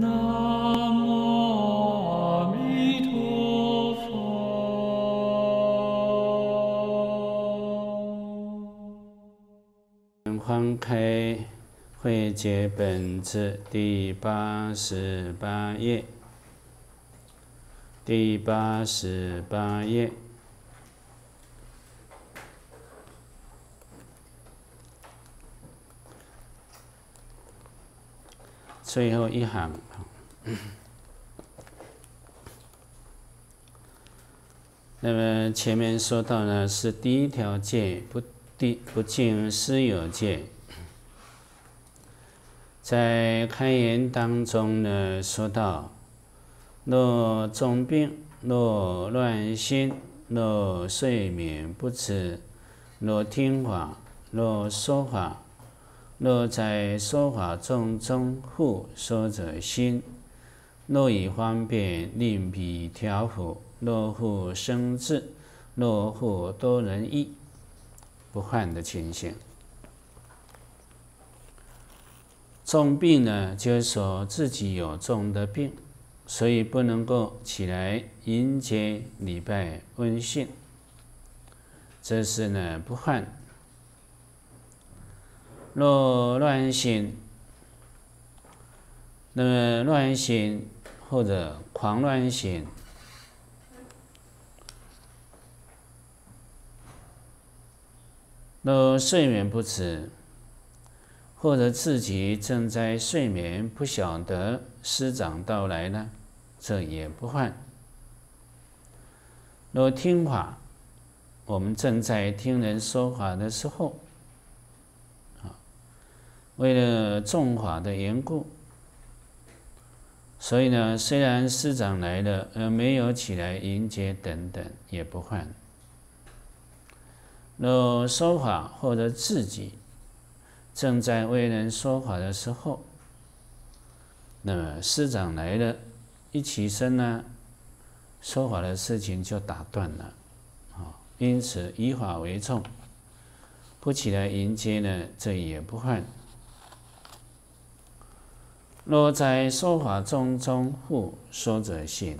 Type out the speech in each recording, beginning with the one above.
南无阿弥陀佛。翻开《会解本智》第八十八页。第八十八页。最后一行。那么前面说到呢，是第一条戒，不第不敬师友戒。在开言当中呢，说到：若重病，若乱心，若睡眠不持，若听话，若说法。若在说法中中护说者心，若以方便令彼调伏，若护生智，若护多人意，不患的情形。重病呢，就是说自己有重的病，所以不能够起来迎接礼拜温信，这是呢不患。若乱心，那么乱心或者狂乱心；若睡眠不迟，或者自己正在睡眠，不晓得师长到来呢，这也不换。若听法，我们正在听人说法的时候。为了重法的缘故，所以呢，虽然师长来了，而没有起来迎接等等也不换。若说法或者自己正在为人说法的时候，那么师长来了一起身呢，说法的事情就打断了。啊，因此以法为重，不起来迎接呢，这也不换。若在说法中中护说者心，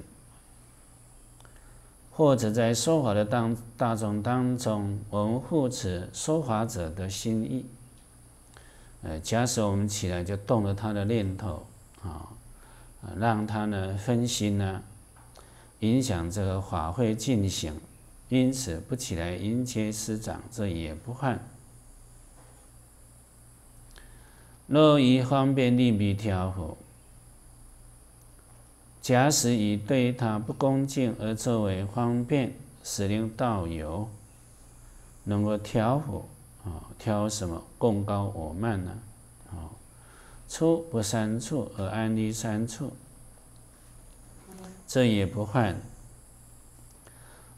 或者在说法的当大众当中，我们护持说法者的心意。呃，假使我们起来就动了他的念头啊，让他呢分心呢，影响这个法会进行，因此不起来迎接师长，这也不憾。若以方便利便调伏，假使以对他不恭敬而作为方便使令道友能够调伏，啊，调什么？共高我慢呢？啊，出不三处而安立三处，这也不坏。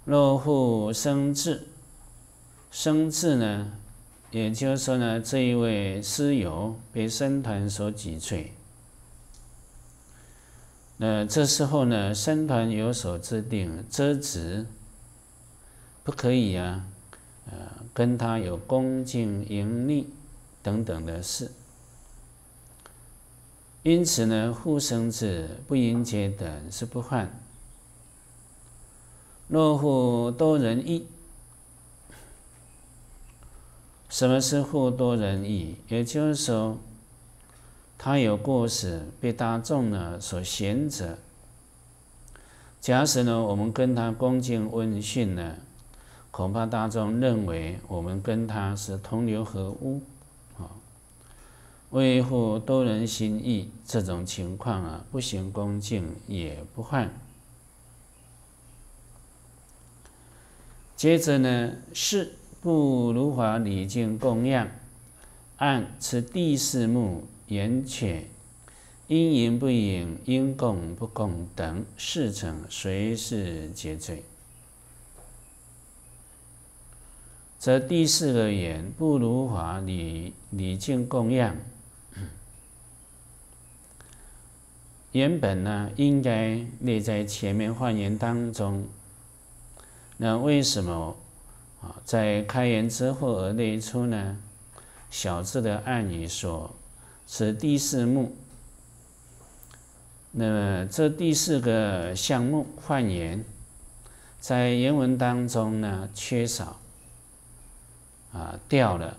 若复生智，生智呢？也就是说呢，这一位师友被僧团所挤讳。那这时候呢，僧团有所制定，遮止，不可以呀，呃，跟他有恭敬、盈利等等的事。因此呢，护生者不应结等是不犯，若护多人一。什么是护多人意？也就是说，他有故事被大众呢所选者。假使呢我们跟他恭敬问讯呢，恐怕大众认为我们跟他是同流合污。啊，维护多人心意这种情况啊，不行恭敬也不犯。接着呢是。不如法礼敬供养，按此第四目言且，因言不言，因供不供等事成，随事皆罪。这第四个言不如法礼礼敬供养，原本呢应该列在前面幻言当中，那为什么？啊，在开言之后而那一处呢，小字的按语说：“是第四目。”那么这第四个项目换言，在原文当中呢，缺少啊掉了，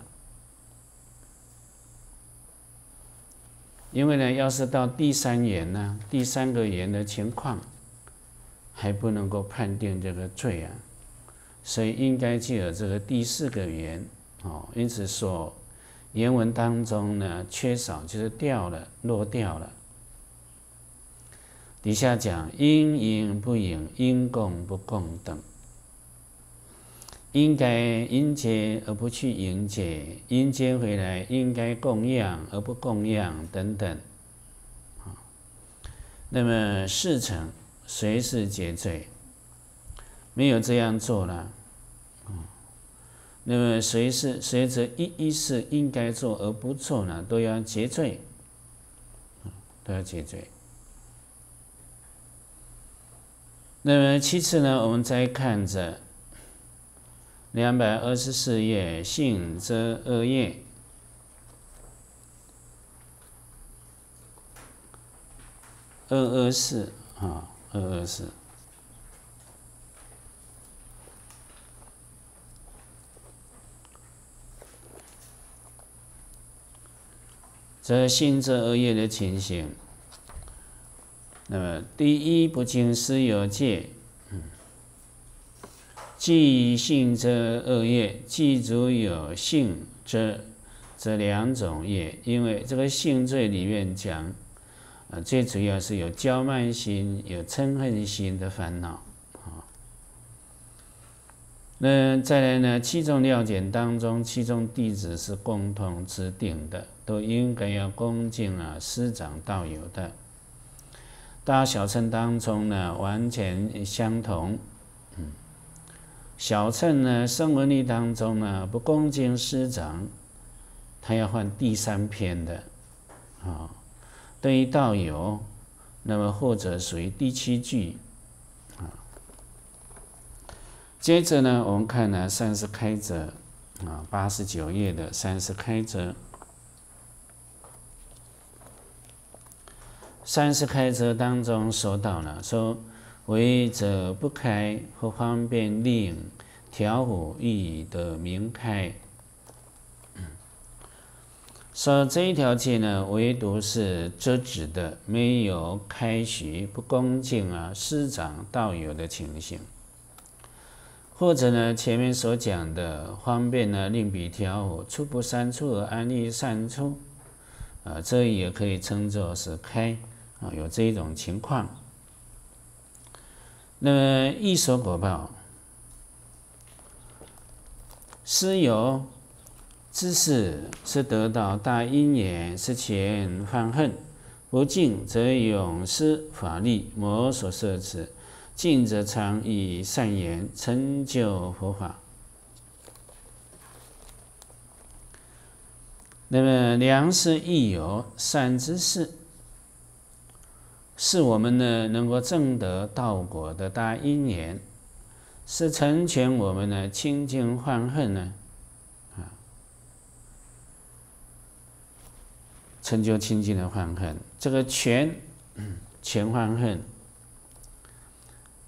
因为呢，要是到第三言呢，第三个言的情况，还不能够判定这个罪啊。所以应该具有这个第四个缘哦，因此说原文当中呢缺少就是掉了落掉了。底下讲因因不应，因供不供等，应该迎接而不去迎接，迎接回来应该供养而不供养等等。那么事成随是结罪。没有这样做了，啊，那么谁是谁这一一事应该做而不做呢？都要结罪，都要结罪。那么其次呢，我们再看着两百二十四页信则恶业二二四啊，二二四。则性罪恶业的情形，那么第一不净是有戒，嗯，即性罪恶业，即足有性罪这两种业，因为这个性罪里面讲，啊，最主要是有骄慢心、有嗔恨心的烦恼。那再来呢？七种料简当中，七种弟子是共同指定的，都应该要恭敬啊师长道友的。大小乘当中呢，完全相同。嗯，小乘呢，声闻律当中呢，不恭敬师长，他要换第三篇的。啊，对于道友，那么或者属于第七句。接着呢，我们看呢，三十开则啊，八十九页的三十开则。三十开则当中说到了，说为者不开，不方便令调虎意易的明开。说这一条戒呢，唯独是折止的，没有开许不恭敬啊，师长道友的情形。或者呢，前面所讲的方便呢，令彼调我初步删除而安利删除，啊，这也可以称作是开，啊，有这一种情况。那么异熟果报，师有知识是得到大因缘，是前犯恨，不敬则永失法力，魔所摄持。尽则常以善言成就佛法。那么良师益友善知识，是我们呢能够正得道果的大因缘，是成全我们呢清净患恨呢啊，成就清净的患恨。这个全全患恨。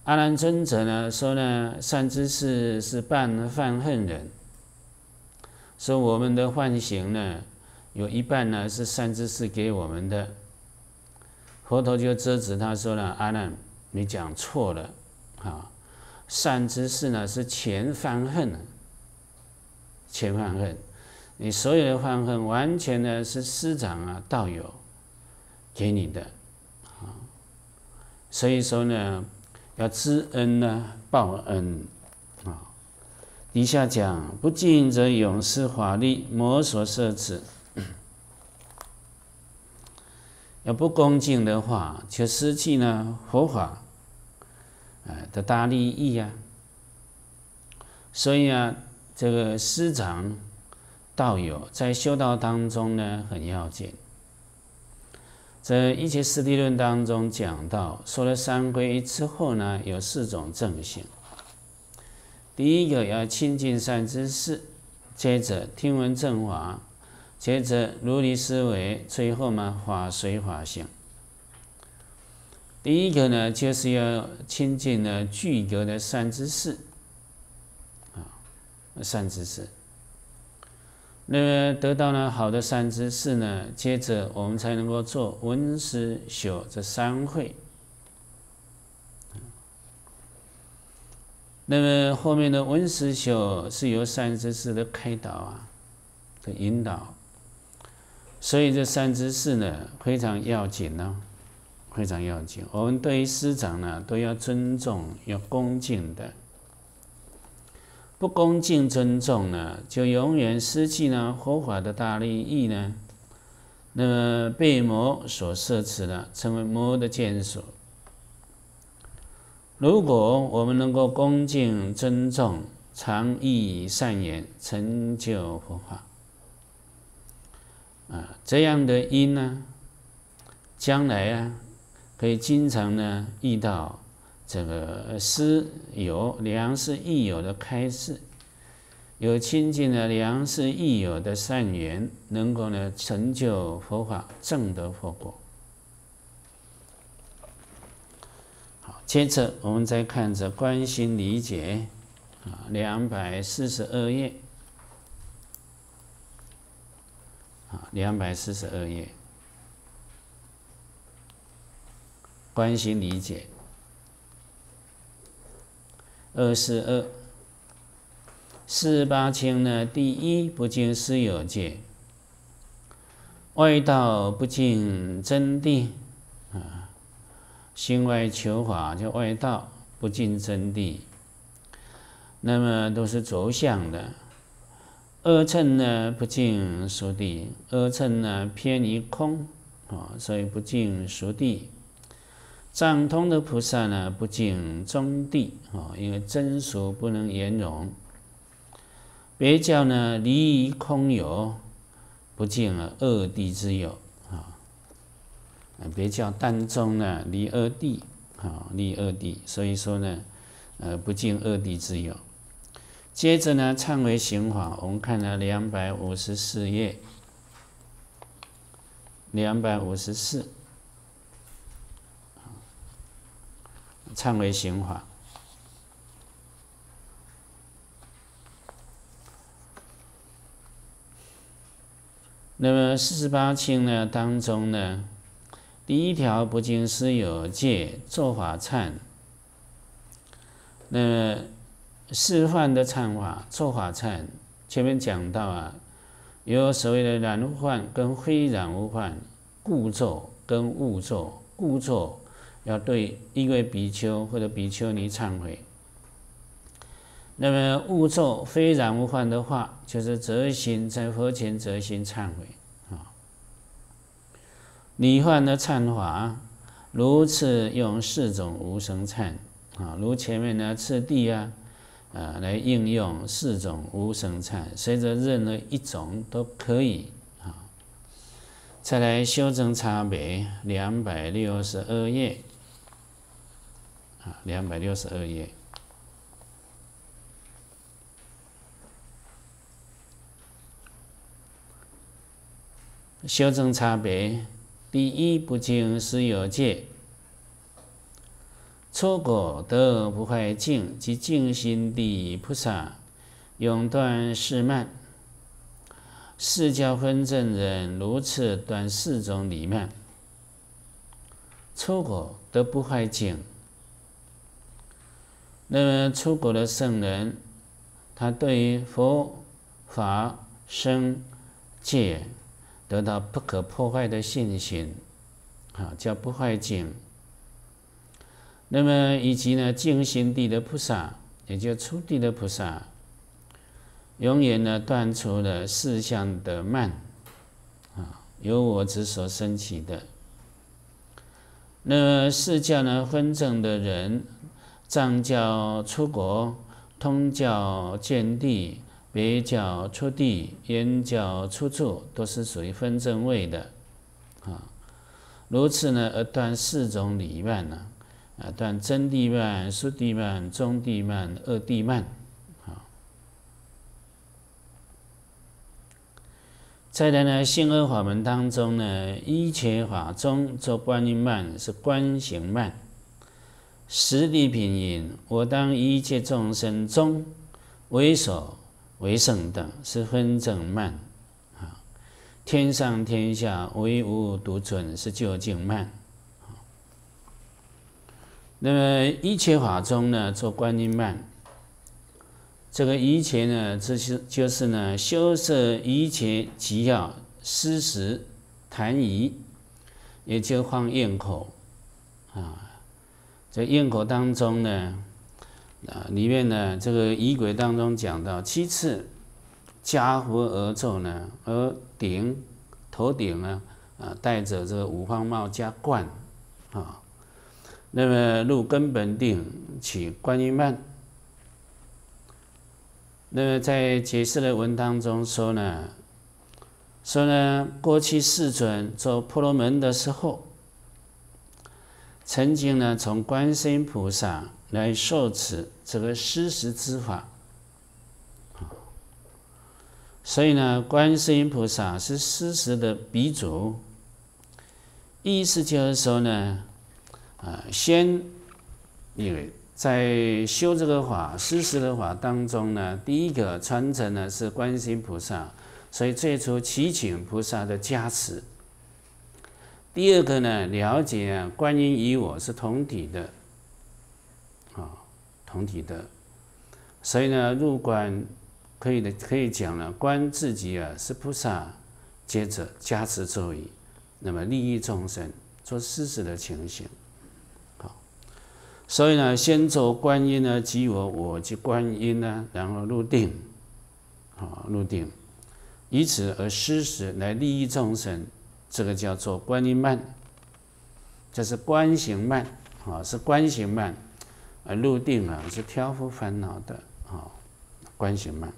阿难尊者呢说呢，善知识是半犯恨人。说我们的唤醒呢，有一半呢是善知识给我们的。佛陀就遮止他说了：“阿难，你讲错了。啊，善知识呢是前犯恨，前犯恨。你所有的犯恨完全呢是师长啊、道友给你的。所以说呢。”要知恩啊，报恩，啊！底下讲不敬则永失法力，魔所奢侈。要不恭敬的话，就失去呢佛法，的大利益呀。所以啊，这个师长道友在修道当中呢，很要紧。在《一切世谛论》当中讲到，说了三依之后呢，有四种正性。第一个要亲近善知识，接着听闻正法，接着如理思维，最后嘛法随法行。第一个呢，就是要亲近呢具格的善知识，啊，善知识。那么得到了好的三知识呢，接着我们才能够做闻思修这三会。那么后面的闻思修是由三知识的开导啊的引导，所以这三知识呢非常要紧呢，非常要紧。我们对于师长呢都要尊重，要恭敬的。不恭敬、尊重呢，就永远失去呢佛法的大利益呢。那么被魔所摄持的，成为魔的眷属。如果我们能够恭敬、尊重、常意善言，成就佛法啊，这样的因呢，将来啊，可以经常呢遇到。这个师友、良师益友的开示，有亲近的良师益友的善缘，能够呢成就佛法正得佛果。好，接着我们再看这观心理解，啊，两百四十二页，啊，两百四十二页，观心理解。二四二四八清呢？第一不净是有界，外道不净真谛啊，心外求法叫外道，不净真谛。那么都是走相的。二乘呢不净熟地，二乘呢偏离空啊，所以不净熟地。藏通的菩萨呢，不敬中地啊，因为真俗不能言容。别教呢，离空有，不见二地之有啊；别教当宗呢，离二地啊，离二地，所以说呢，呃，不敬二地之有。接着呢，忏悔行法，我们看了两百五十四页，两百五十四。忏悔心法。那么四十八轻呢当中呢，第一条不仅是有戒作法忏。那示犯的忏法做法忏，前面讲到啊，有所谓的染无犯跟非染无犯，故作跟误作，故作。要对一位比丘或者比丘尼忏悔。那么悟咒非染无患的话，就是则心在佛前则心忏悔啊。你犯的忏法，如此用四种无生忏啊，如前面的次第啊啊来应用四种无生忏，随着任何一种都可以啊。再来修正差别，两百六十二页。啊，两百六十二页。修正差别，第一不净是有界，初果得不坏净及净心地菩萨永断世慢，四加分别人如此断四种离慢，初果得不坏净。那么，出国的圣人，他对于佛、法、僧、戒，得到不可破坏的信心，啊，叫不坏境。那么，以及呢，静心地的菩萨，也就初地的菩萨，永远呢，断除了四相的慢，啊，由我之所升起的。那么，释迦呢，分正的人。藏教出国，通教见地，北教出地，圆教出处，都是属于分正位的，啊，如此呢而断四种理慢呢，啊断真地慢、俗地慢、中地慢、二地慢，啊，再来呢性恶法门当中呢一切法中做观音慢是观行慢。十地品云：“我当一切众生中为首为圣等，是分正慢啊。天上天下唯吾独尊，是究竟慢。那么一切法中呢，做观音慢。这个一切呢，就是就是呢，修摄一切即要，施食谈仪，也就放咽口啊。”在咽果当中呢，啊，里面呢这个仪轨当中讲到，七次加佛而坐呢，而顶头顶呢，啊，戴着这个五方帽加冠，啊，那么入根本顶，起观音曼。那么在解释的文当中说呢，说呢过去世尊做婆罗门的时候。曾经呢，从观世音菩萨来受持这个施食之法，所以呢，观世音菩萨是施食的鼻祖。意思就是说呢，啊，先因为在修这个法施食的法当中呢，第一个传承呢是观世音菩萨，所以最初祈请菩萨的加持。第二个呢，了解啊，观音与我是同体的，啊，同体的，所以呢，入观可以的，可以讲了，观自己啊是菩萨，接着加持咒语，那么利益众生，做施舍的情形，好，所以呢，先走观音呢及我，我及观音呢，然后入定，啊，入定，以此而施食来利益众生。这个叫做观音曼，这是观行曼啊，是观行曼啊，入定啊，是挑夫烦恼的啊，观行曼。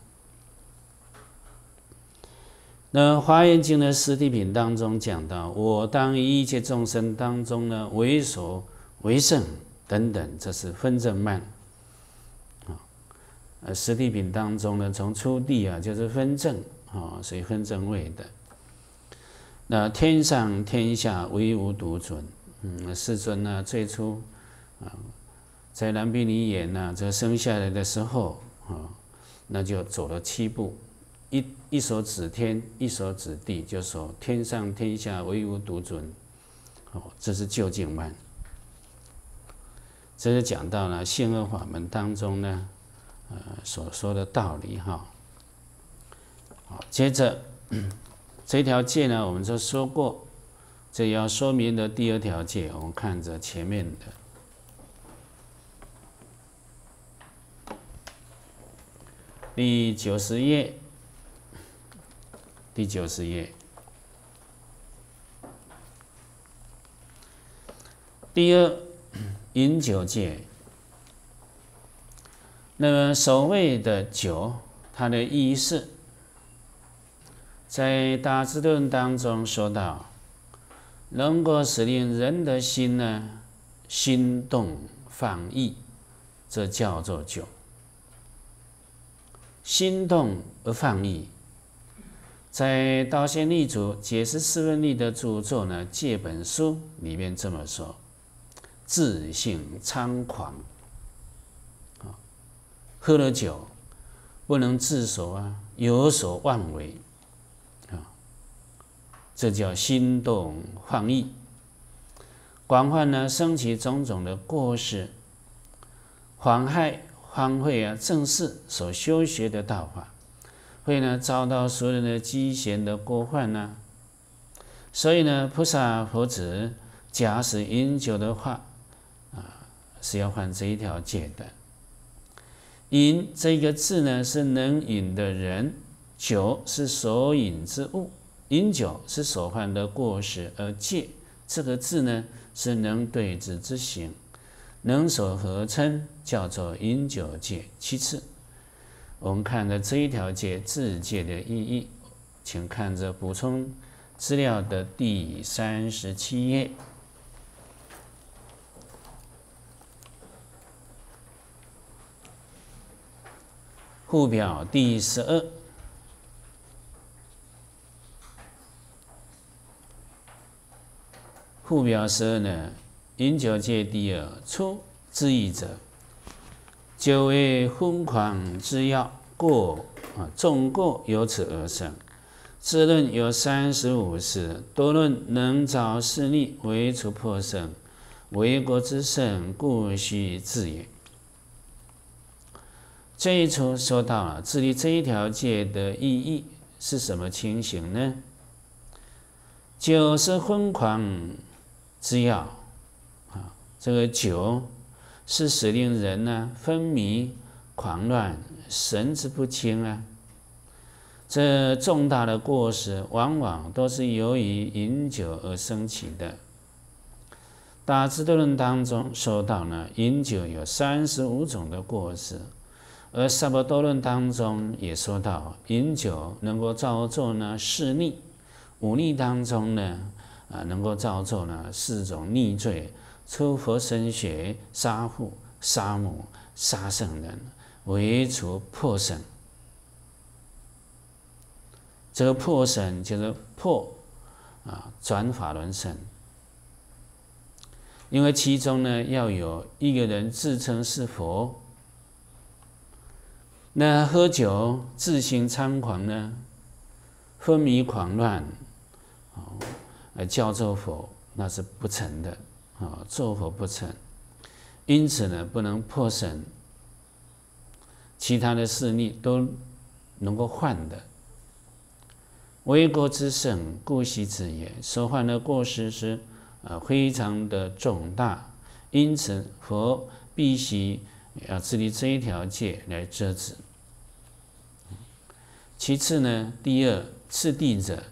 那《华严经》的十地品当中讲到，我当一切众生当中呢，为所为胜等等，这是分正曼啊。呃，十地品当中呢，从初地啊，就是分正啊，所以分正位的。那天上天下唯吾独尊，嗯，世尊呢最初啊，在蓝毗尼演呢这生下来的时候啊，那就走了七步，一一手指天，一手指地，就说天上天下唯吾独尊，哦，这是究竟曼。这是讲到了性恶法门当中呢，呃，所说的道理哈。好，接着。这条戒呢，我们就说过。这要说明的第二条戒，我们看着前面的第九十页，第九十页。第二饮酒戒。那么所谓的酒，它的意义是。在《大智论》当中说到，能够使令人的心呢心动放逸，这叫做酒。心动而放逸，在《道仙立处解释四分律》的著作呢，这本书里面这么说：自信猖狂，喝了酒不能自守啊，有所妄为。这叫心动患意，广泛呢升起种种的过失，妨害、荒废啊正是所修学的道法，会呢遭到俗人的机嫌的过患呢。所以呢，菩萨佛子假使饮酒的话，啊是要犯这一条戒的。饮这个字呢是能饮的人，酒是所饮之物。饮酒是所犯的过失，而戒这个字呢，是能对治之行，能所合称叫做饮酒戒。其次，我们看的这一条戒字戒的意义，请看着补充资料的第三十七页附表第十二。护表十二呢？饮酒戒第二，出之义者，久为昏狂之药，过啊众过由此而生。治论有三十五事，多论能早势力，为除破胜，为国之胜，故须自也。这一处说到了治理这一条戒的意义是什么情形呢？酒是昏狂。制药，啊，这个酒是使令人呢昏迷、狂乱、神志不清啊。这重大的过失，往往都是由于饮酒而生起的。《大智度论》当中说到呢，饮酒有三十五种的过失，而《萨婆多论》当中也说到，饮酒能够造作呢势力，五逆当中呢。啊，能够造作呢四种逆罪：出佛身血、杀父、杀母、杀圣人，为除破僧。这个破僧就是破啊，转法轮僧。因为其中呢要有一个人自称是佛，那喝酒、自行猖狂呢，昏迷狂乱，而教做佛，那是不成的啊！做佛不成，因此呢，不能破省。其他的势力都能够换的，为国之省，故习此也。所患的过失是呃非常的重大，因此佛必须要治理这一条界来遮止。其次呢，第二次第者。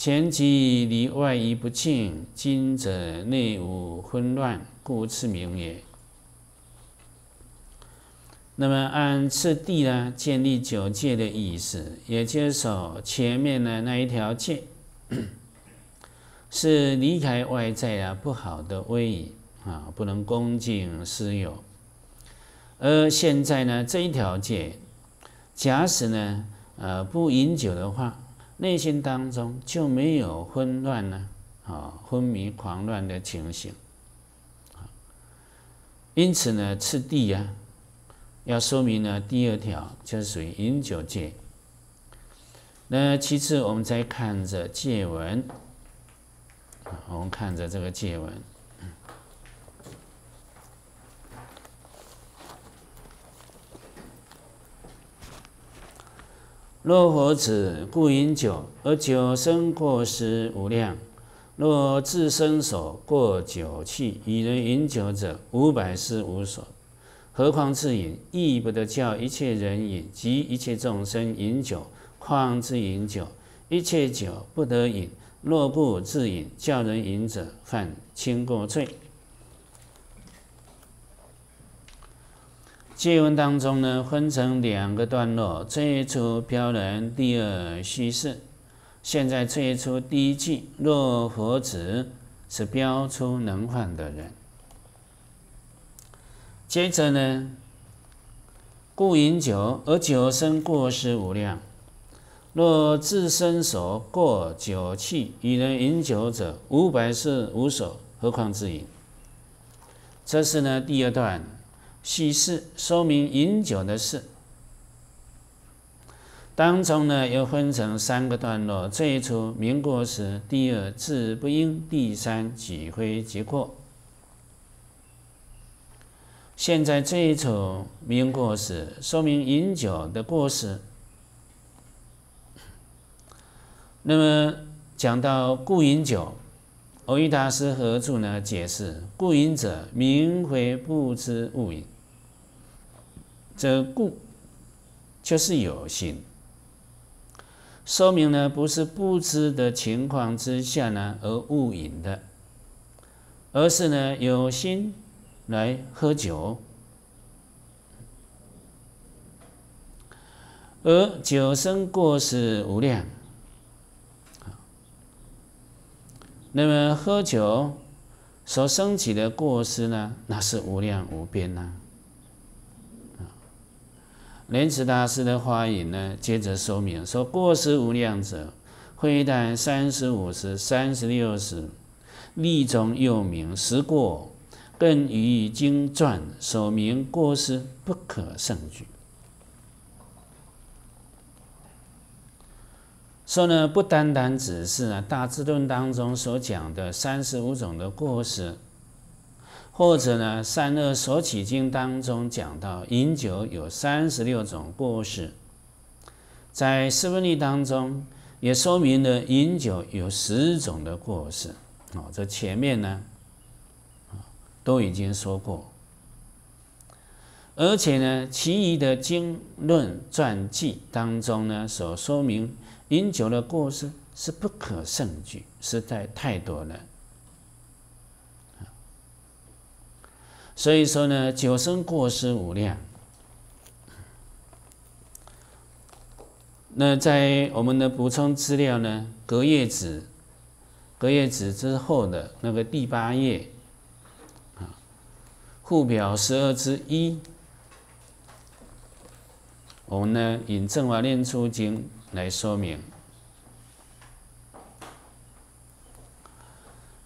前即离外衣不敬，今者内无混乱，故此名也。那么按次第呢，建立九戒的意思，也就是说前面的那一条戒是离开外在啊不好的位仪啊，不能恭敬施友；而现在呢这一条戒，假使呢呃不饮酒的话。内心当中就没有混乱呢，啊，昏迷狂乱的情形，因此呢，次第呀，要说明呢，第二条就是属于饮酒戒。那其次，我们再看着戒文，我们看着这个戒文。若佛子故饮酒，而酒生过失无量；若自身所过酒气，与人饮酒者五百事无所，何况自饮？亦不得教一切人饮及一切众生饮酒，况自饮酒？一切酒不得饮。若不自饮，教人饮者，犯轻过罪。借文当中呢，分成两个段落。这一出标人第二虚事，现在这一出第一句若佛子是标出能犯的人。接着呢，故饮酒而酒生过失无量。若自身所过酒气与人饮酒者，五百世无所，何况自饮？这是呢第二段。叙事说明饮酒的事，当中呢又分成三个段落：最初民国时，第二字不应，第三举挥即过。现在这一组名故事，说明饮酒的故事。那么讲到顾饮酒。毘大师何处呢？解释故饮者明回不知误饮，则故就是有心，说明呢不是不知的情况之下呢而误饮的，而是呢有心来喝酒，而酒生过世无量。那么喝酒所升起的过失呢，那是无量无边呐。莲池大师的话语呢，接着说明说：过失无量者，会旦三十五时、三十六时，立中又名十过，更于经传所明过失不可胜举。说呢，不单单只是呢《大智论》当中所讲的三十五种的过失，或者呢《善恶所起经》当中讲到饮酒有三十六种过失，在《四分律》当中也说明了饮酒有十种的过失。哦，这前面呢，都已经说过，而且呢，其余的经论传记当中呢所说明。饮酒的过失是不可胜举，实在太多了。所以说呢，酒生过失无量。那在我们的补充资料呢，隔页纸，隔页纸之后的那个第八页，啊，附表十二之一，我们呢引正法念初经》。来说明。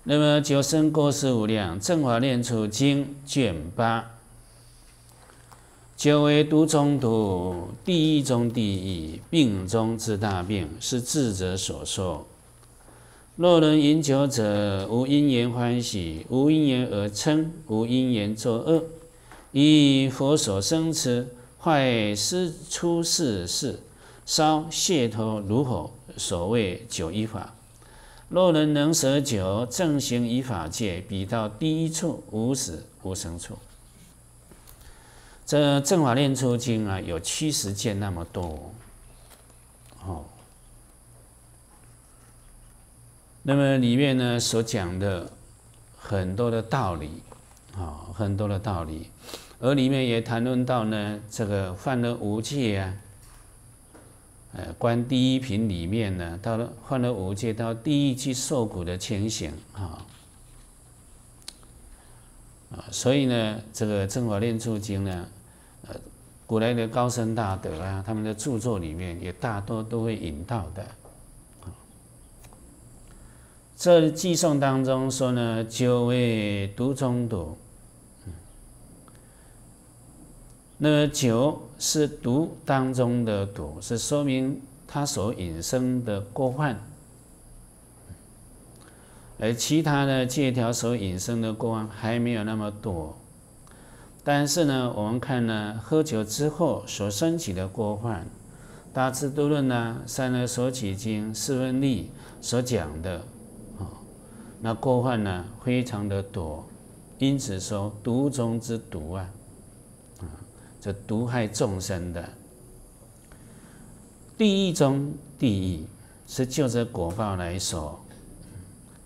那么酒生过世无量，正法念处经卷八。酒为毒中毒，第一中地一，病中之大病，是智者所说。若能饮酒者，无因缘欢喜，无因缘而嗔，无因缘作恶，以佛所生持，坏失出世事。烧亵头如火，所谓九一法。若人能舍九正行依法界，比到第一处，无死无生处。这《正法念处经》啊，有七十件那么多。哦。那么里面呢，所讲的很多的道理啊，很多的道理，而里面也谈论到呢，这个犯了五戒啊。呃，观第一品里面呢，到了换了五戒到第一句受苦的情形啊，啊，所以呢，这个《正法念处经》呢，呃，古来的高僧大德啊，他们的著作里面也大多都会引到的。这寄送当中说呢，九为毒中毒，那么九。是毒当中的毒，是说明他所引生的过患，而其他的借条所引生的过患还没有那么多，但是呢，我们看呢，喝酒之后所升起的过患，《大智度论》呢，《三恶所起经》《四分利所讲的，啊，那过患呢，非常的多，因此说毒中之毒啊。这毒害众生的地狱中，地狱是就着果报来说，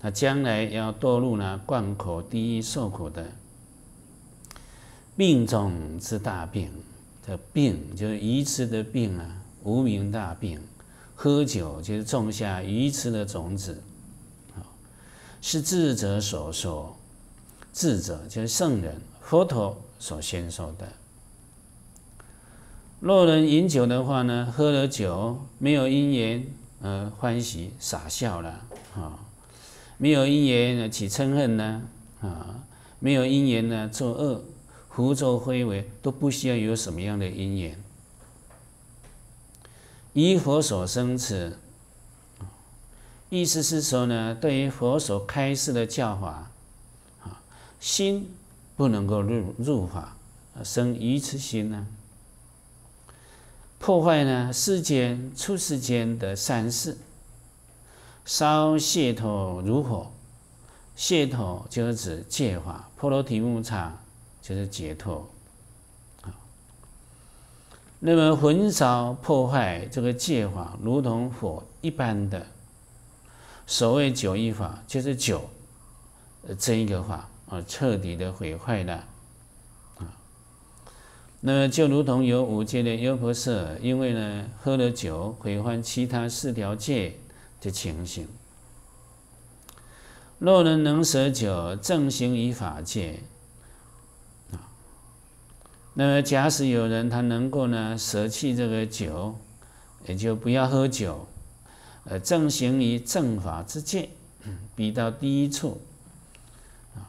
他将来要堕入呢贯口地狱受苦的病种之大病，这病就是愚痴的病啊，无名大病。喝酒就是种下愚痴的种子，是智者所说，智者就是圣人佛陀所先说的。若人饮酒的话呢，喝了酒没有因缘而欢喜傻笑了啊，没有因缘呢起嗔恨呢啊，没有因缘呢作恶胡作非为都不需要有什么样的因缘。依佛所生此，意思是说呢，对于佛所开示的教法啊，心不能够入入法生于此心呢。破坏呢？世间、出世间的三事。烧解头如火，解头就是指戒法，破罗提木叉就是解脱。那么焚烧破坏这个界法，如同火一般的，所谓九一法，就是九，这一个法啊，彻底的毁坏了。那么就如同有五戒的优婆塞，因为呢喝了酒毁犯其他四条戒的情形，若人能舍酒正行于法戒啊，那么假使有人他能够呢舍弃这个酒，也就不要喝酒，呃，正行于正法之戒，比到第一处啊，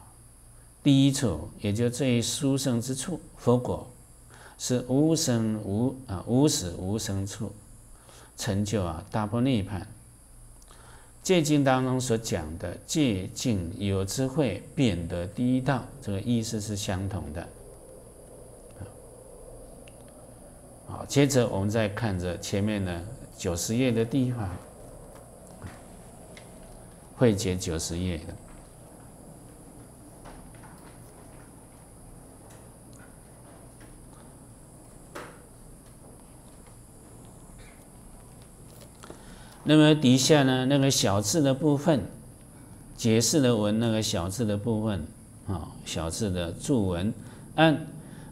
第一处也就最殊胜之处，佛果。是无生无啊无死无生处，成就啊大波涅槃。戒经当中所讲的戒境有智慧，变得第一道，这个意思是相同的。好，接着我们再看着前面呢九十页的地方，会解九十页的。那么底下呢？那个小字的部分，解释的文，那个小字的部分啊，小字的注文。按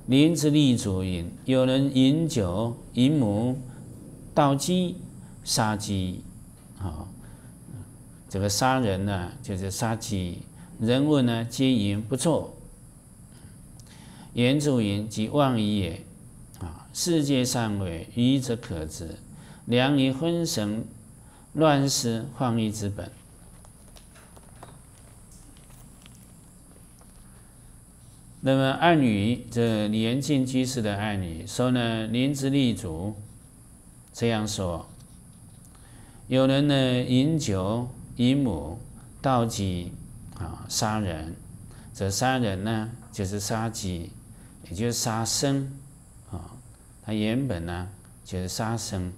林之立足饮，有人饮酒饮母，盗鸡杀鸡啊。这个杀人呢，就是杀鸡。人物呢，皆言不错。言足言即妄语也啊。世界上为愚者可知，良以昏神。乱世患逸之本。那么爱女这严净居士的爱女说呢，临之立足，这样说：有人呢饮酒、饮母、盗鸡啊，杀人。这杀人呢，就是杀鸡，也就是杀生啊。他原本呢，就是杀生。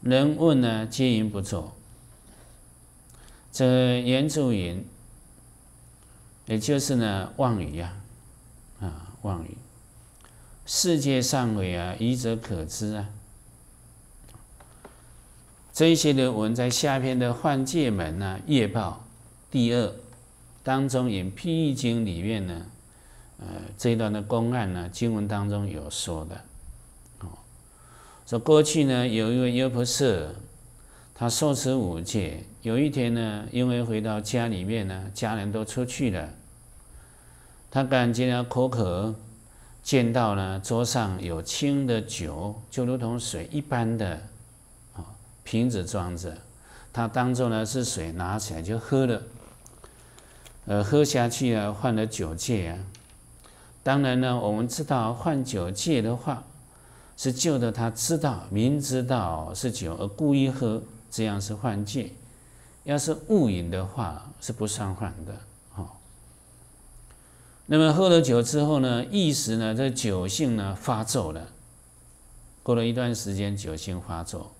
人问呢，皆云不错。这言住言，也就是呢妄语啊，啊妄语。世界上为啊，愚者可知啊。这些呢，我们在下篇的换界门呐，夜报第二当中引《辟易经》里面呢，呃这一段的公案呢，经文当中有说的。说过去呢，有一位优婆塞，他受持五戒。有一天呢，因为回到家里面呢，家人都出去了，他感觉到口渴，见到呢桌上有清的酒，就如同水一般的啊瓶子装着，他当做呢是水，拿起来就喝了，呃，喝下去啊，犯了酒戒啊。当然呢，我们知道犯酒戒的话。是救的，他知道明知道是酒而故意喝，这样是犯戒。要是误饮的话，是不算犯的。哦，那么喝了酒之后呢，一时呢这酒性呢发作了，过了一段时间酒性发作，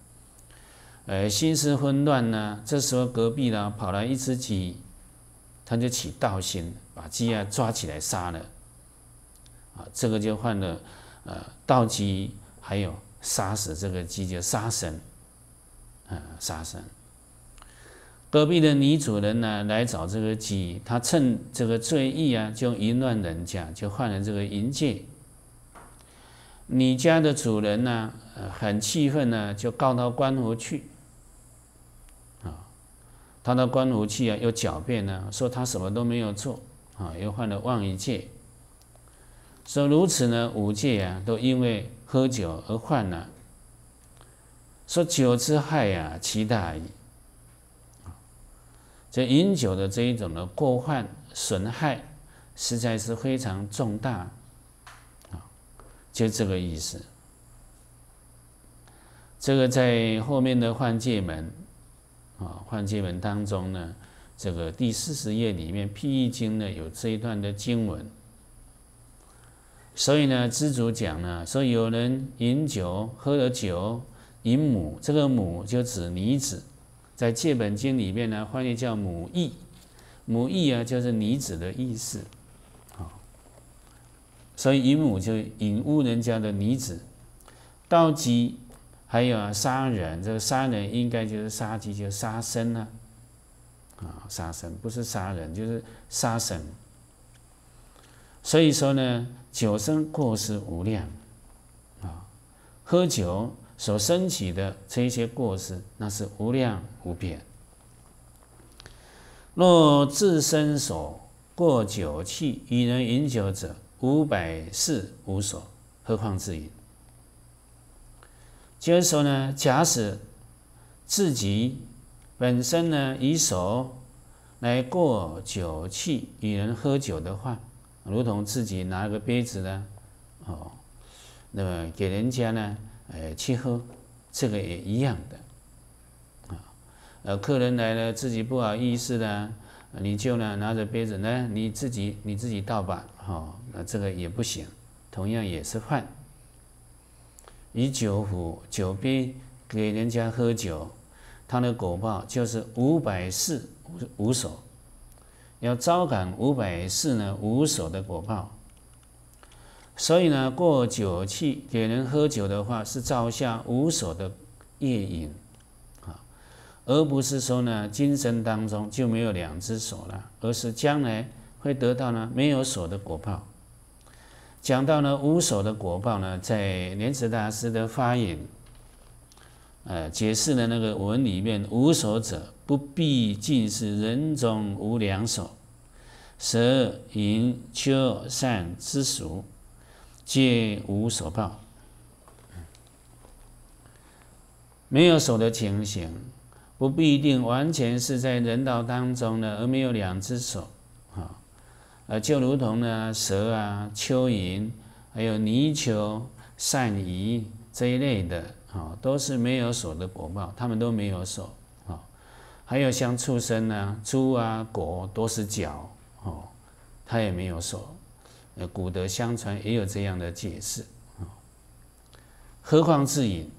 呃心思混乱呢，这时候隔壁呢跑来一只鸡，他就起盗心，把鸡啊抓起来杀了。啊，这个就犯了，呃盗鸡。还有杀死这个鸡就杀神，啊，杀神。隔壁的女主人呢来找这个鸡，她趁这个醉意啊，就淫乱人家，就换了这个淫戒。你家的主人呢，很气愤呢，就告到官府去。啊，他到官府去啊，又狡辩呢，说他什么都没有做，啊，又换了妄一戒。说如此呢，五戒啊，都因为。喝酒而患呢，说酒之害呀，其大矣。这饮酒的这一种的过患损害，实在是非常重大啊，就这个意思。这个在后面的换界门啊，换界门当中呢，这个第四十页里面辟易经呢有这一段的经文。所以呢，知足讲呢，说有人饮酒喝了酒，饮母这个母就指女子，在戒本经里面呢，翻译叫母意，母意啊，就是女子的意思，啊，所以饮母就饮污人家的女子，盗鸡还有啊，杀人，这个杀人应该就是杀鸡，就杀生呢，啊，杀生不是杀人，就是杀生，所以说呢。酒生过失无量，啊，喝酒所升起的这些过失，那是无量无边。若自身所过酒气，与人饮酒者五百事无所，何况自饮？就是说呢，假使自己本身呢，以手来过酒气，与人喝酒的话。如同自己拿个杯子呢，哦，那么给人家呢，呃，去喝，这个也一样的，啊，呃，客人来了自己不好意思呢，你就呢拿着杯子呢，你自己你自己倒吧，哦，那这个也不行，同样也是饭。以酒壶酒杯给人家喝酒，他的果报就是五百四五五首。要招感五百世呢无手的果报，所以呢，过酒气给人喝酒的话，是造下无手的业因，啊，而不是说呢，今生当中就没有两只手了，而是将来会得到呢没有手的果报。讲到呢无手的果报呢，在莲池大师的发言。呃，解释了那个文里面，无所者不必尽是人中无两手，蛇、蚓、蚯、鳝之属，皆无所报。没有手的情形，不不一定完全是在人道当中的，而没有两只手啊，呃，就如同呢，蛇啊、蚯蚓，还有泥鳅、鳝鱼这一类的。啊，都是没有手的果报，他们都没有手。啊。还有像畜生呢，猪啊、狗，都是脚，哦，他也没有手。呃，古德相传也有这样的解释。何况自饮，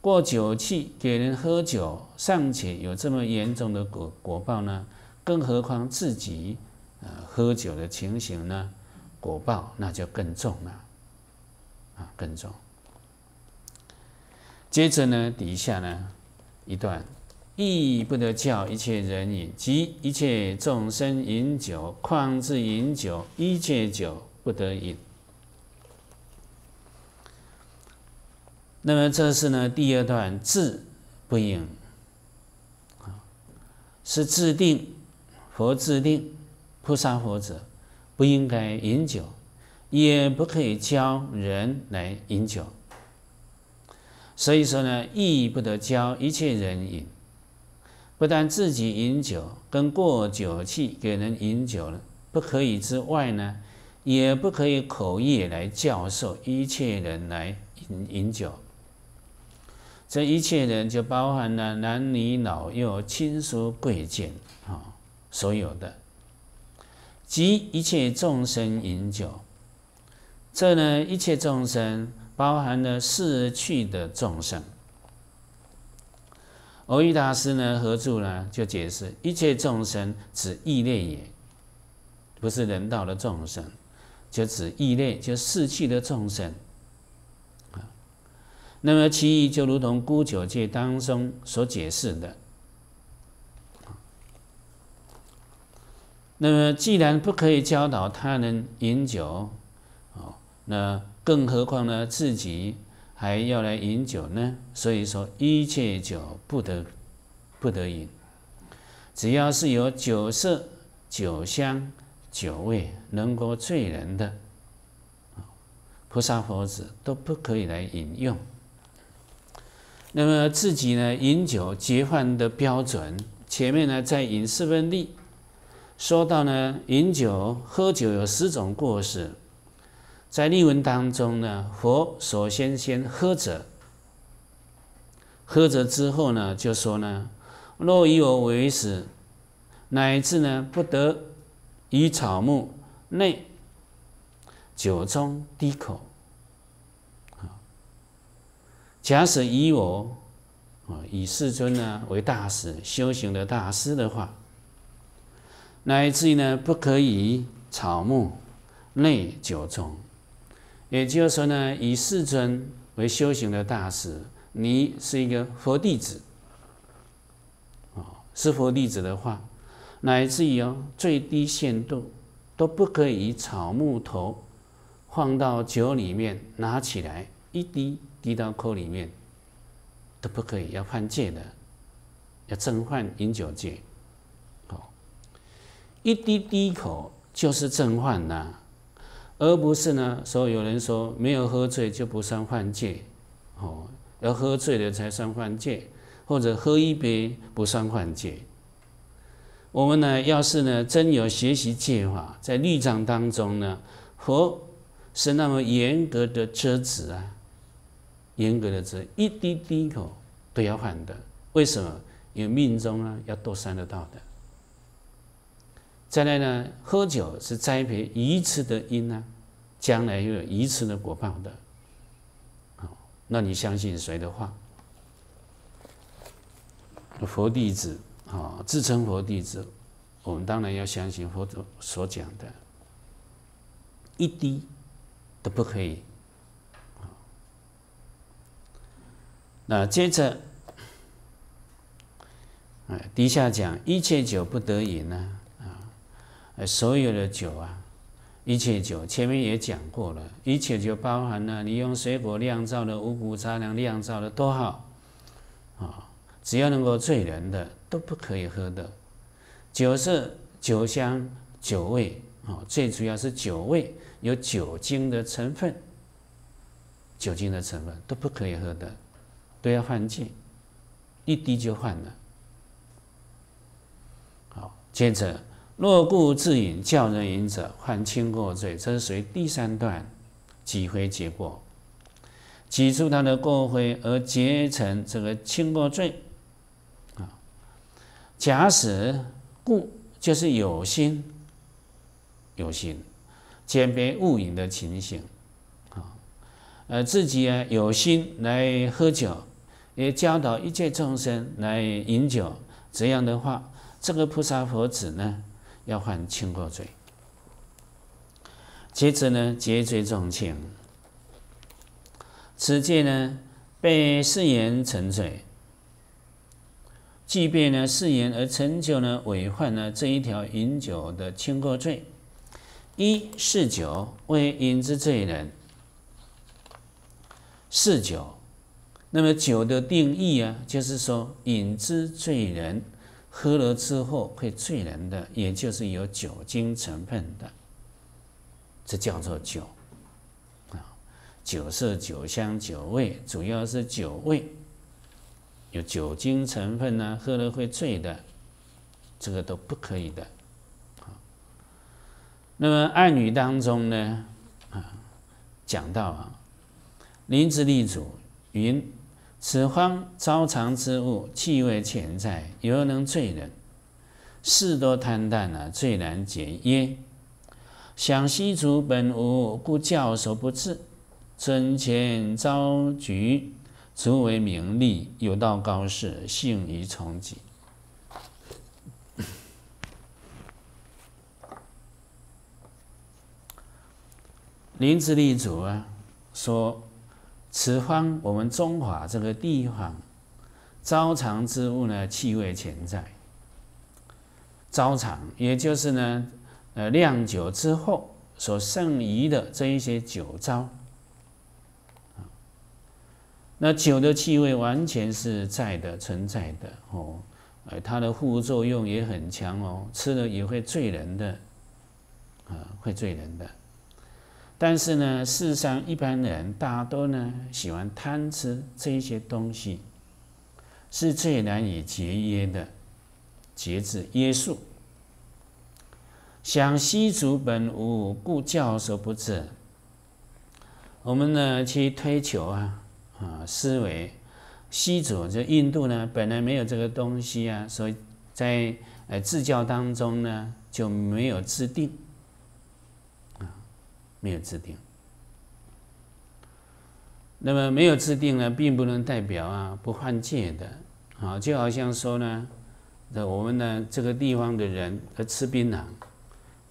过酒气给人喝酒，尚且有这么严重的果果报呢？更何况自己呃喝酒的情形呢？果报那就更重了，啊，更重。接着呢，底下呢一段亦不得教一切人饮，即一切众生饮酒，况自饮酒，一切酒不得饮。那么这是呢第二段，自不应，是自定，佛自定，菩萨佛者不应该饮酒，也不可以教人来饮酒。所以说呢，意不得教一切人饮。不但自己饮酒跟过酒器给人饮酒了不可以之外呢，也不可以口业来教授一切人来饮饮酒。这一切人就包含了男女老幼、亲疏贵贱，啊，所有的，即一切众生饮酒。这呢，一切众生。包含了逝去的众生，欧义大师呢何著呢就解释一切众生指异类也，不是人道的众生，就指异类，就逝去的众生。那么其意就如同孤酒戒当中所解释的。那么既然不可以教导他人饮酒，哦，那。更何况呢，自己还要来饮酒呢，所以说一切酒不得不得饮。只要是有酒色、酒香、酒味能够醉人的，菩萨佛子都不可以来饮用。那么自己呢，饮酒结犯的标准，前面呢在饮食分例说到呢，饮酒喝酒有十种过失。在例文当中呢，佛首先先喝着，喝着之后呢，就说呢：若以我为师，乃至呢不得以草木、内酒中滴口。假使以我啊，以世尊呢为大师、修行的大师的话，乃至呢不可以草木、内酒中。也就是说呢，以世尊为修行的大师，你是一个佛弟子，啊，是佛弟子的话，乃至于哦，最低限度都不可以草木头放到酒里面，拿起来一滴滴到口里面都不可以，要犯戒的，要正犯饮酒戒，哦，一滴滴口就是正犯啦。而不是呢？所有人说，没有喝醉就不算犯戒，哦，要喝醉了才算犯戒，或者喝一杯不算犯戒。我们呢，要是呢，真有学习戒法，在律章当中呢，佛是那么严格的遮止啊，严格的止一滴滴口都要犯的。为什么？因为命中呢要多三得到的。再来呢，喝酒是栽培愚痴的因呢，将来又有愚痴的果报的。好，那你相信谁的话？佛弟子，啊，自称佛弟子，我们当然要相信佛所讲的，一滴都不可以。那接着，底下讲一切酒不得饮呢。所有的酒啊，一切酒，前面也讲过了，一切酒包含了你用水果酿造的、五谷杂粮酿造的都好，啊，只要能够醉人的都不可以喝的。酒是酒香、酒味，啊，最主要是酒味有酒精的成分，酒精的成分都不可以喝的，都要换戒，一滴就换了。好，接着。若故自饮教人饮者，犯轻过罪。这是属于第三段，几回结果，起出他的过悔而结成这个轻过罪。啊，假使故就是有心，有心鉴别误饮的情形。啊，呃，自己啊有心来喝酒，也教导一切众生来饮酒。这样的话，这个菩萨佛子呢？要犯轻过罪，其次呢，结罪重轻，此戒呢被誓言成罪，即便呢誓言而成就呢违犯呢这一条饮酒的轻过罪，一嗜酒为饮之罪人，嗜酒，那么酒的定义啊，就是说饮之罪人。喝了之后会醉人的，也就是有酒精成分的，这叫做酒啊。酒色、酒香、酒味，主要是酒味，有酒精成分呢，喝了会醉的，这个都不可以的。啊，那么暗语当中呢，啊，讲到啊，林志立祖云。此方招藏之物，气味潜在，犹能醉人。事多贪淡呐，最难解约。想西竺本无，故教所不至。尊前招举，足为名利；有道高士，性于从己。林子立祖啊，说。此方我们中华这个地方，糟长之物呢，气味潜在。糟长，也就是呢，呃，酿酒之后所剩余的这一些酒糟。那酒的气味完全是在的，存在的哦，呃，它的副作用也很强哦，吃了也会醉人的，啊，会醉人的。但是呢，事实上，一般人大多呢喜欢贪吃这些东西，是最难以节约的、节制约束。想西竺本无，故教授不至。我们呢去推求啊啊思维，西竺这印度呢本来没有这个东西啊，所以在呃自教当中呢就没有制定。没有制定，那么没有制定呢，并不能代表啊不换戒的，啊，就好像说呢，那我们呢这个地方的人而吃槟榔，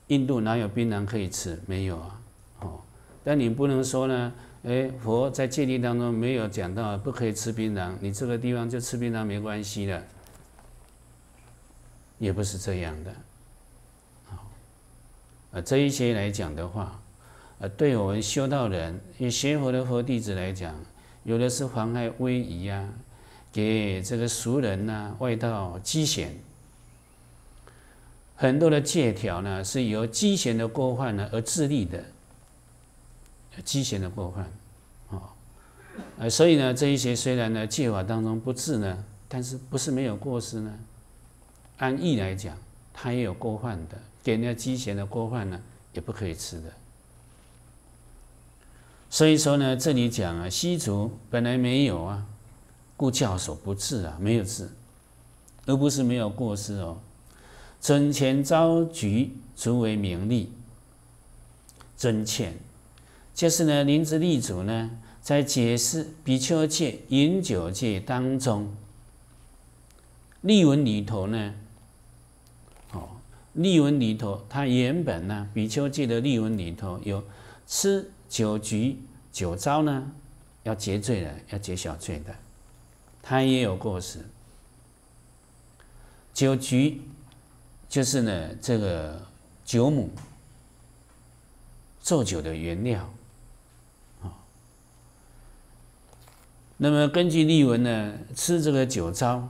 印度哪有槟榔可以吃？没有啊，哦，但你不能说呢，哎，佛在戒律当中没有讲到不可以吃槟榔，你这个地方就吃槟榔没关系的，也不是这样的，啊，这一些来讲的话。呃，对我们修道人，以学佛的佛弟子来讲，有的是妨碍威仪呀，给这个俗人呐外道积嫌，很多的借条呢是由积嫌的过患呢而自立的，积嫌的过患，啊，所以呢，这一些虽然呢戒法当中不治呢，但是不是没有过失呢？按义来讲，他也有过患的，给人家机嫌的过患呢，也不可以吃的。所以说呢，这里讲啊，西族本来没有啊，故教所不治啊，没有治，而不是没有过失哦。准前招举足为名利，尊欠，就是呢，林之立足呢，在解释比丘戒、饮酒戒当中，例文里头呢，哦，例文里头，它原本呢，比丘戒的例文里头有吃。酒局、酒糟呢，要结罪的，要结小罪的，他也有过失。酒局就是呢，这个九母做酒的原料啊。那么根据例文呢，吃这个酒糟、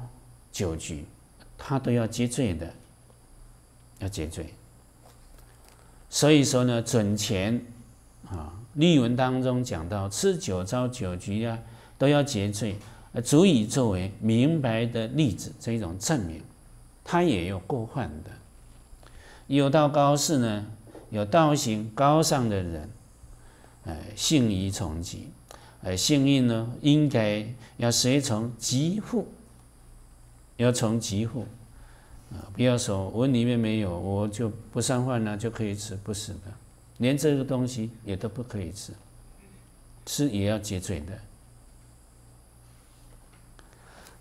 酒局，他都要结罪的，要结罪。所以说呢，准前。例文当中讲到吃酒糟酒局啊，都要结罪，足以作为明白的例子，这一种证明，他也有过患的。有道高士呢，有道行高尚的人，呃，性宜从吉，呃，性宜呢应该要随从吉户，要从吉户啊，不要说我里面没有，我就不上饭了就可以吃不死的。连这个东西也都不可以吃，吃也要结罪的。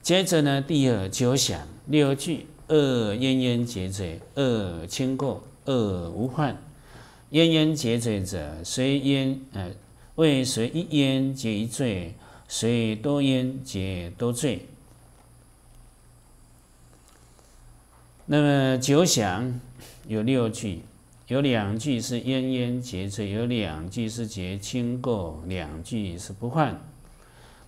接着呢，第二九想六句：恶冤冤结罪，恶轻过，恶无患。冤冤结罪者，随冤呃，为随一冤结一罪，随多冤结多罪。那么九想有六句。有两句是冤冤结罪，有两句是结清过，两句是不换。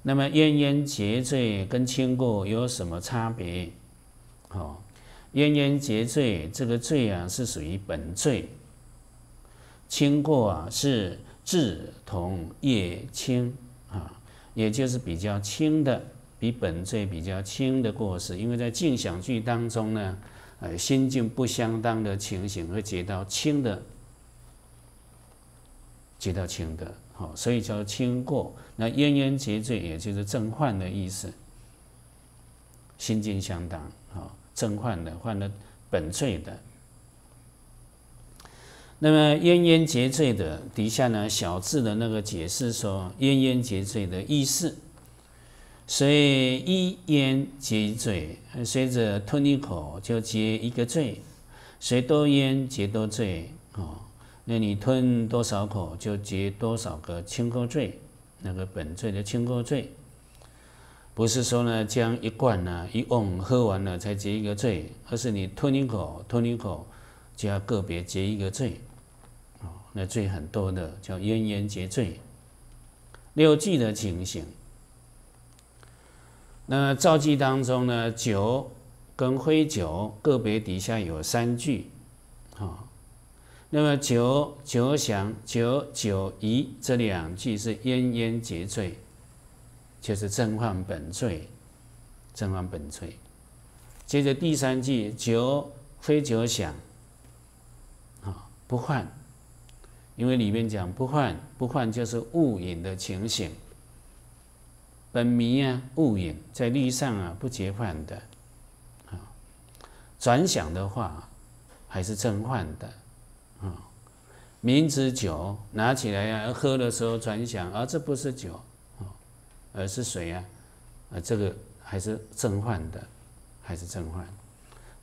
那么冤冤结罪跟清过有什么差别？好，冤冤结罪这个罪啊是属于本罪，清过啊是字同业清啊，也就是比较轻的，比本罪比较轻的过失。因为在禁想句当中呢。呃心境不相当的情形会接到轻的，接到轻的，好，所以叫轻过。那冤冤结罪，也就是正犯的意思。心境相当，好，正犯的，患了本罪的。那么冤冤结罪的底下呢，小字的那个解释说，冤冤结罪的意思。所以一烟结罪，随着吞一口就结一个罪，随多烟结多罪哦。那你吞多少口就结多少个轻口罪，那个本罪的轻口罪，不是说呢将一罐呢一瓮喝完了才结一个罪，而是你吞一口吞一口，就要个别结一个罪，啊，那罪很多的叫冤冤结罪，六忌的情形。那造句当中呢，酒跟非酒个别底下有三句，哦，那么酒酒想酒酒疑这两句是烟烟结罪，就是正犯本罪，正犯本罪。接着第三句酒非酒想，啊不换，因为里面讲不换不换就是误饮的情形。本迷啊，误饮在律上啊，不结幻的啊。转想的话，还是正幻的啊。明知酒拿起来啊喝的时候转想啊，这不是酒啊，而是水啊，啊，这个还是正幻的，还是正幻，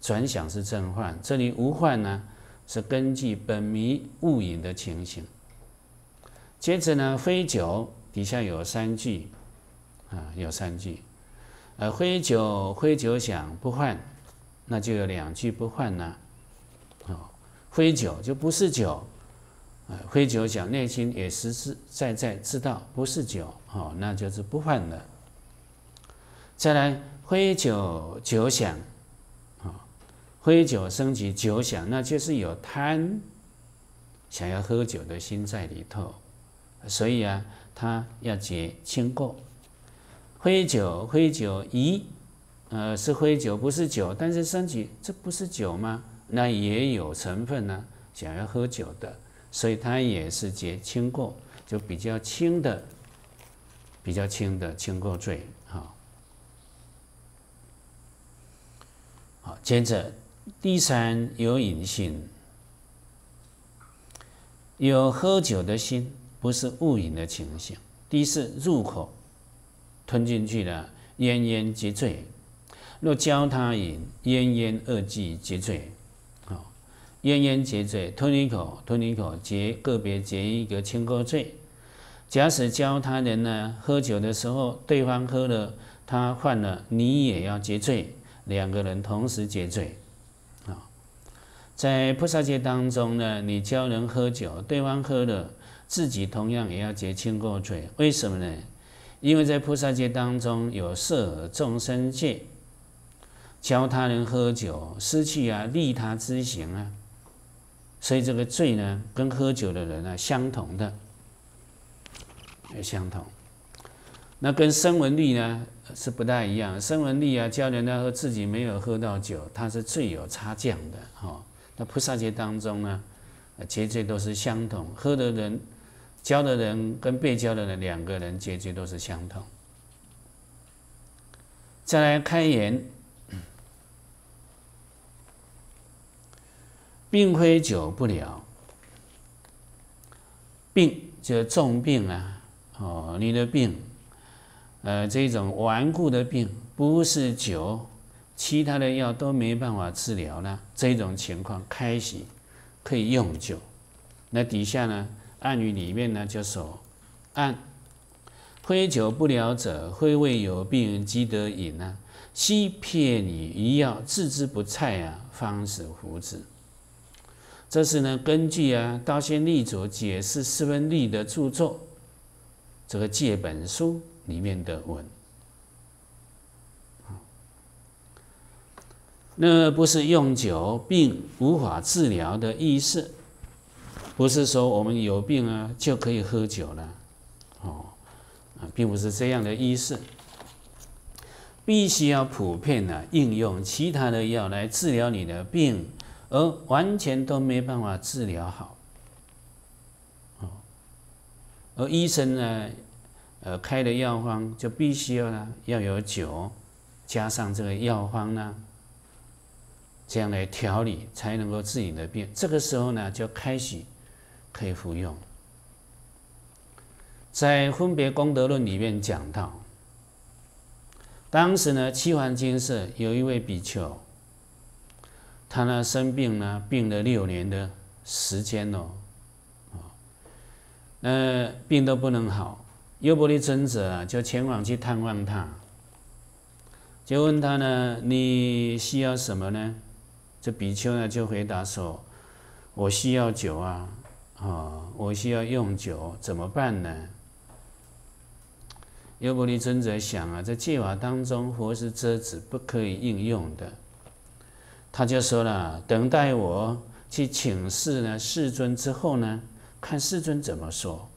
转想是正幻，这里无幻呢，是根据本迷误饮的情形。接着呢，非酒底下有三句。啊，有三句，呃，挥酒挥酒想不换，那就有两句不换呢。哦，挥酒就不是酒，啊，挥酒想内心也实实在在知道不是酒，哦，那就是不换的。再来，挥酒酒想，啊，挥酒升级酒想，那就是有贪，想要喝酒的心在里头，所以啊，他要结清垢。灰酒，灰酒，咦，呃，是灰酒不是酒，但是身体这不是酒吗？那也有成分呢。想要喝酒的，所以他也是结轻过，就比较轻的，比较轻的轻过罪。好，好，接着第三有隐性，有喝酒的心，不是误饮的情形。第四入口。吞进去了，奄奄皆罪；若教他饮，奄奄恶计皆罪。啊，奄冤皆罪，吞一口，吞一口，结个别结一个轻过罪。假使教他人呢，喝酒的时候，对方喝了，他犯了，你也要结罪，两个人同时结罪。啊，在菩萨戒当中呢，你教人喝酒，对方喝了，自己同样也要结清过罪，为什么呢？因为在菩萨戒当中有摄耳众生戒，教他人喝酒，失去啊利他之行啊，所以这个罪呢，跟喝酒的人呢相同的，相同。那跟生文力呢是不大一样，生文力啊教人家喝自己没有喝到酒，他是罪有差降的哈。那菩萨戒当中呢，其实都是相同，喝的人。教的人跟被教的人两个人结局都是相同。再来开言，病非久不了，病就重病啊！哦，你的病，呃，这种顽固的病不是久，其他的药都没办法治疗了。这种情况开始可以用酒，那底下呢？暗语里面呢，就说：“按，挥酒不了者，会为有病积得饮啊，欺骗你医药置之不菜啊，方死服之。”这是呢，根据啊道仙立祖解释四分律的著作，这个戒本书里面的文。那不是用酒，并无法治疗的意思，不是说我们有病啊就可以喝酒了，哦，啊，并不是这样的。意思。必须要普遍的应用其他的药来治疗你的病，而完全都没办法治疗好。哦，而医生呢，呃，开的药方就必须要呢要有酒，加上这个药方呢，这样来调理才能够治你的病。这个时候呢，就开始。可以服用。在《分别功德论》里面讲到，当时呢，七环金色有一位比丘，他呢生病呢，病了六年的时间哦，那病都不能好。优婆利尊者啊，就前往去探望他，就问他呢：“你需要什么呢？”这比丘呢就回答说：“我需要酒啊。”啊！我需要用酒，怎么办呢？优婆离尊者想啊，在戒法当中，佛是遮止不可以应用的。他就说了，等待我去请示呢，世尊之后呢，看世尊怎么说。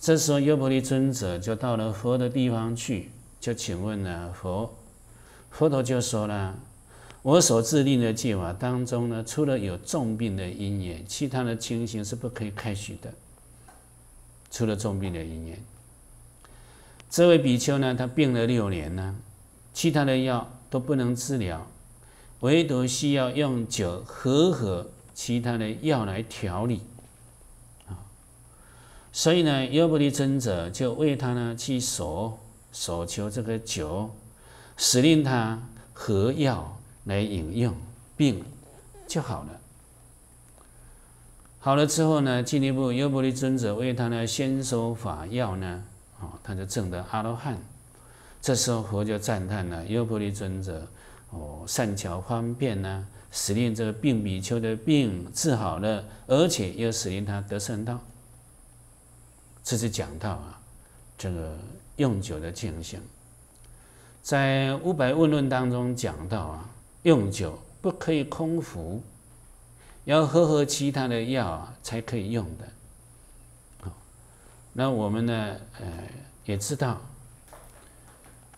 这时候，优婆离尊者就到了佛的地方去，就请问呢，佛。佛陀就说了。我所制定的戒法当中呢，除了有重病的因缘，其他的情形是不可以开许的。除了重病的因缘，这位比丘呢，他病了六年呢，其他的药都不能治疗，唯独需要用酒和和其他的药来调理。啊，所以呢，优婆离尊者就为他呢去索索求这个酒，使令他和药。来饮用病就好了，好了之后呢，进一步优婆利尊者为他呢先收法药呢，哦，他就证得阿罗汉。这时候佛就赞叹呢，优婆利尊者哦善巧方便呢，使令这个病比丘的病治好了，而且又使令他得圣道。这是讲到啊，这个用酒的戒行，在五百问论当中讲到啊。用酒不可以空腹，要喝喝其他的药啊，才可以用的。那我们呢，呃，也知道，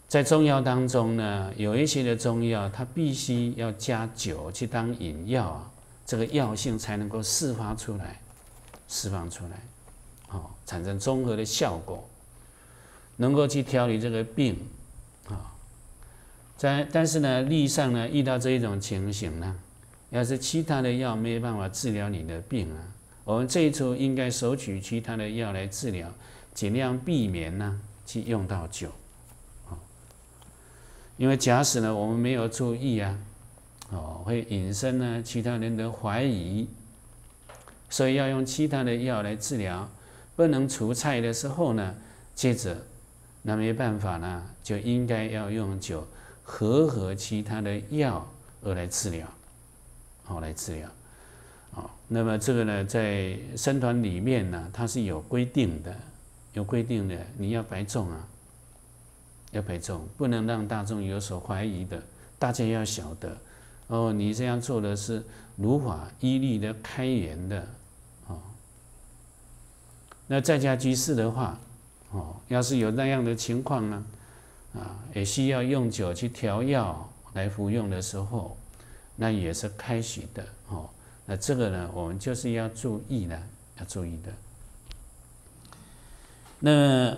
在中药当中呢，有一些的中药，它必须要加酒去当饮药啊，这个药性才能够释放出来，释放出来，哦，产生综合的效果，能够去调理这个病。在但是呢，历上呢遇到这一种情形呢，要是其他的药没有办法治疗你的病啊，我们最初应该索取其他的药来治疗，尽量避免呢去用到酒，哦，因为假使呢我们没有注意啊，哦会引申呢其他人的怀疑，所以要用其他的药来治疗，不能除菜的时候呢，接着那没办法呢，就应该要用酒。合和其他的药而来治疗，好来治疗，啊，那么这个呢，在僧团里面呢，它是有规定的，有规定的，你要白种啊，要白种，不能让大众有所怀疑的，大家要晓得，哦，你这样做的是如法依律的开源的，哦，那在家居士的话，哦，要是有那样的情况呢？啊，也需要用酒去调药来服用的时候，那也是开许的哦。那这个呢，我们就是要注意呢，要注意的。那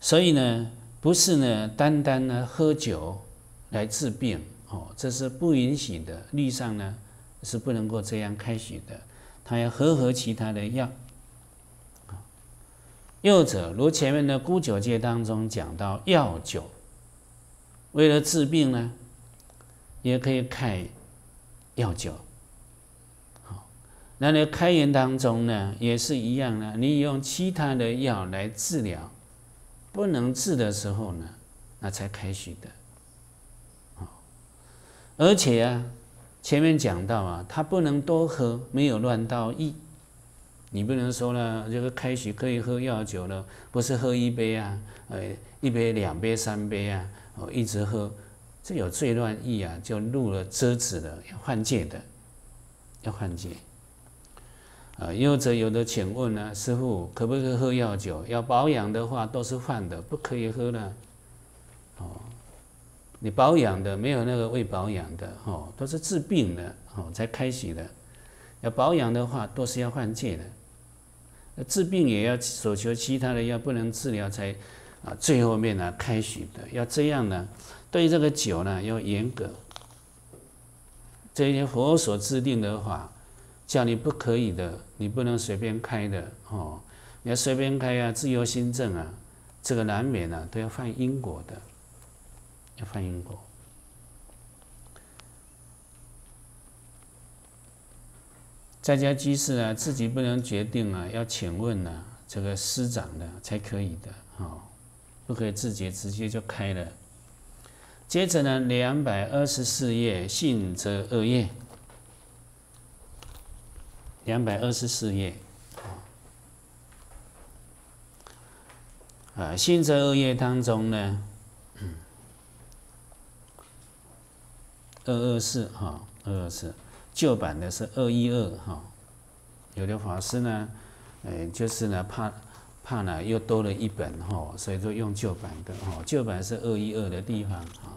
所以呢，不是呢，单单呢喝酒来治病哦，这是不允许的，律上呢是不能够这样开许的，他要合合其他的药。又者，如前面的孤酒戒当中讲到药酒，为了治病呢，也可以开药酒。好，那在开宴当中呢，也是一样呢，你用其他的药来治疗，不能治的时候呢，那才开许的。而且啊，前面讲到啊，它不能多喝，没有乱到意。你不能说了，这个开始可以喝药酒了，不是喝一杯啊，呃，一杯、两杯、三杯啊，哦，一直喝，这有醉乱意啊，就入了遮止了，要换戒的，要换戒。啊，又则有的请问呢，师傅可不可以喝药酒？要保养的话都是换的，不可以喝呢。哦，你保养的没有那个未保养的，哦，都是治病的，哦，才开始的。要保养的话都是要换戒的。那治病也要所求其他的药不能治疗才，啊最后面呢开许的要这样呢，对这个酒呢要严格，这些佛所制定的法，叫你不可以的，你不能随便开的哦，你要随便开啊，自由心证啊，这个难免呢都要犯因果的，要犯因果。在家居士啊，自己不能决定啊，要请问呢这个师长的才可以的，哦，不可以自己直接就开了。接着呢，两百二十四页性则二页，两百二十四页，啊，性则二页当中呢，二二四哈，二二四。旧版的是二一二哈，有的法师呢，呃，就是呢怕怕呢又多了一本哈，所以说用旧版的哈，旧版是二一二的地方哈。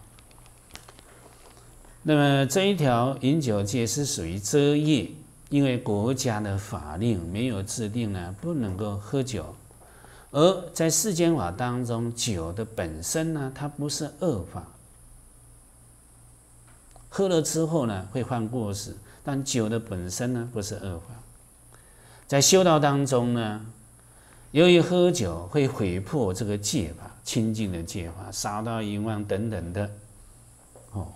那么这一条饮酒戒是属于遮业，因为国家的法令没有制定呢，不能够喝酒；而在世间法当中，酒的本身呢，它不是恶法。喝了之后呢，会犯过失，但酒的本身呢，不是恶法。在修道当中呢，由于喝酒会毁破这个戒法、清净的戒法、杀盗淫妄等等的。哦，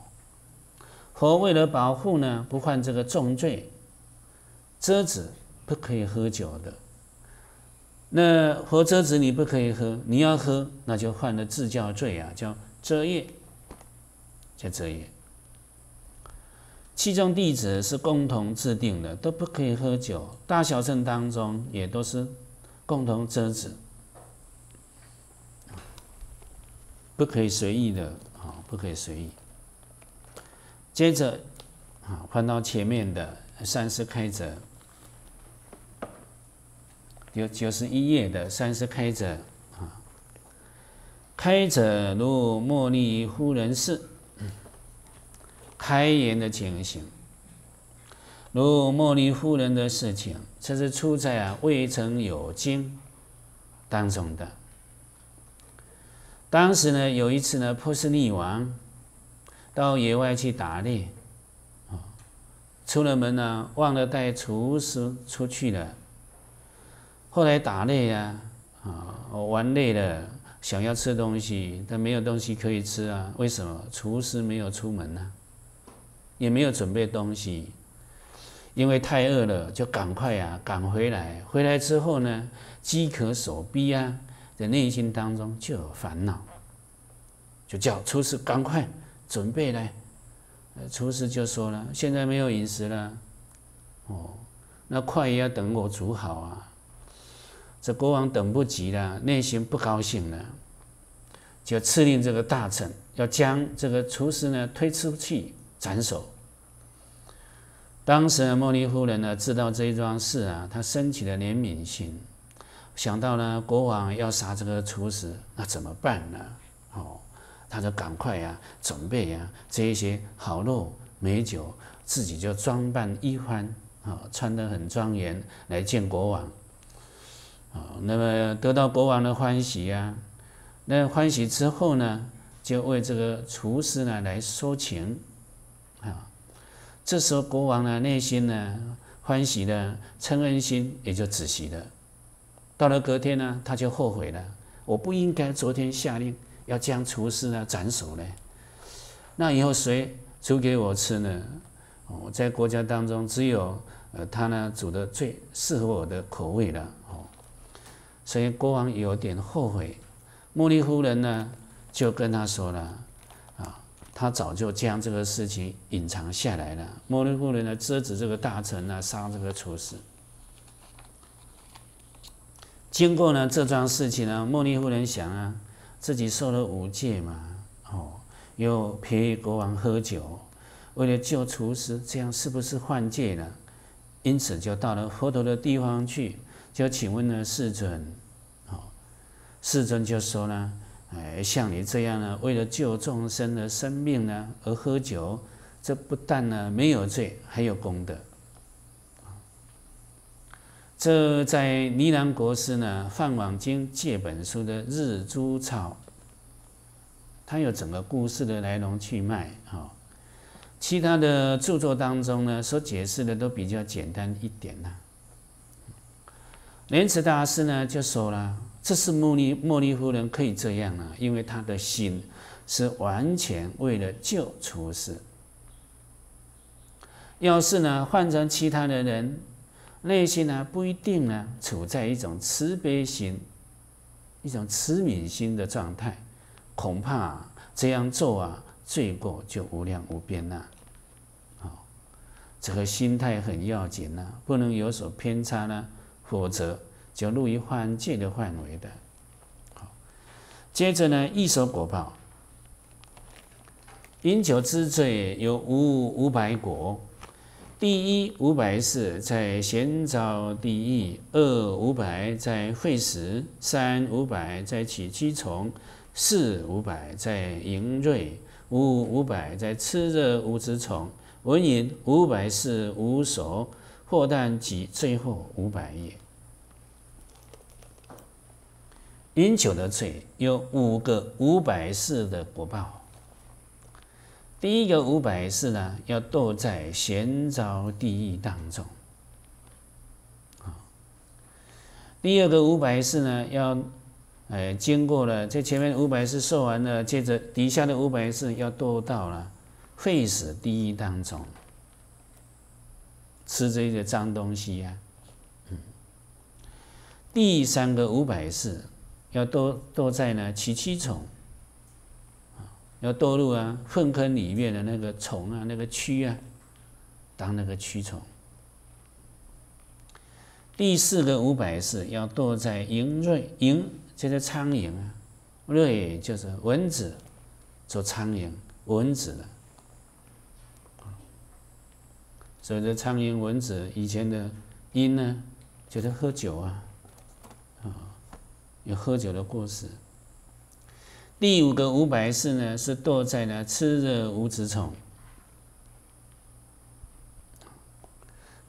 佛为了保护呢，不犯这个重罪，遮子不可以喝酒的。那佛遮子你不可以喝，你要喝，那就犯了自教罪啊，叫遮业，叫遮业。七中弟子是共同制定的，都不可以喝酒。大小乘当中也都是共同遮止，不可以随意的，啊，不可以随意。接着，啊，翻到前面的三十开者，有九十一页的三十开者，啊，开者如茉莉夫人是。开颜的情形，如莫尼夫人的事情，这是出在啊未曾有经当中的。当时呢，有一次呢，波斯匿王到野外去打猎，啊，出了门呢，忘了带厨师出去了。后来打猎啊，啊，玩累了，想要吃东西，但没有东西可以吃啊。为什么？厨师没有出门呢？也没有准备东西，因为太饿了，就赶快啊赶回来。回来之后呢，饥渴所逼啊，在内心当中就有烦恼，就叫厨师赶快准备来。厨师就说了：“现在没有饮食了，哦，那快也要等我煮好啊。”这国王等不及了，内心不高兴了，就赐令这个大臣要将这个厨师呢推出去斩首。当时莫尼夫人呢知道这一桩事啊，她升起了怜悯心，想到呢国王要杀这个厨师，那怎么办呢？哦，他就赶快呀准备呀这一些好肉美酒，自己就装扮一番，啊穿得很庄严来见国王，啊那么得到国王的欢喜呀，那欢喜之后呢，就为这个厨师呢来说情。这时候国王呢内心呢欢喜呢称恩心也就止息了。到了隔天呢他就后悔了，我不应该昨天下令要将厨师呢斩首呢。那以后谁煮给我吃呢？我在国家当中只有呃他呢煮的最适合我的口味了哦，所以国王有点后悔。茉莉夫人呢就跟他说了。他早就将这个事情隐藏下来了。茉尼夫人呢，遮止这个大臣呢，杀这个厨师。经过呢这桩事情呢，茉尼夫人想啊，自己受了五戒嘛，哦，又陪国王喝酒，为了救厨师，这样是不是犯戒了？因此就到了佛陀的地方去，就请问呢世尊。哦，世尊就说呢。哎，像你这样呢，为了救众生的生命呢而喝酒，这不但呢没有罪，还有功德。这在尼南国师呢《饭网经》借本书的《日珠草》，它有整个故事的来龙去脉。哈，其他的著作当中呢，所解释的都比较简单一点啦。莲池大师呢就说了。这是莫尼莫尼夫人可以这样呢，因为他的心是完全为了救厨师。要是呢换成其他的人，内心呢不一定呢处在一种慈悲心、一种慈悯心的状态，恐怕这样做啊罪过就无量无边了。好，这个心态很要紧呢，不能有所偏差呢，否则。就入于换，借的范围的。好，接着呢，一手果报饮酒之罪有五五百果：第一五百是在闲昭，第一二五百在会时，三五百在起七虫，四五百在银锐，五五百在炽热无子虫。文言五百是无所，或但及最后五百也。饮酒的罪有五个五百世的果报。第一个五百世呢，要堕在闲着地狱当中。第二个五百世呢，要，呃，经过了在前面五百世受完了，接着底下的五百世要堕到了废死地狱当中，吃这个脏东西呀。嗯，第三个五百世。要堕堕在呢蛆蛆虫，要堕入啊粪坑里面的那个虫啊，那个蛆啊，当那个蛆虫。第四个五百世要堕在蝇瑞蝇，就是苍蝇啊，瑞就是蚊子，做苍蝇蚊子的。所以这苍蝇蚊子以前的因呢，就是喝酒啊。有喝酒的过失。第五个五百四呢，是堕在了吃热无子虫。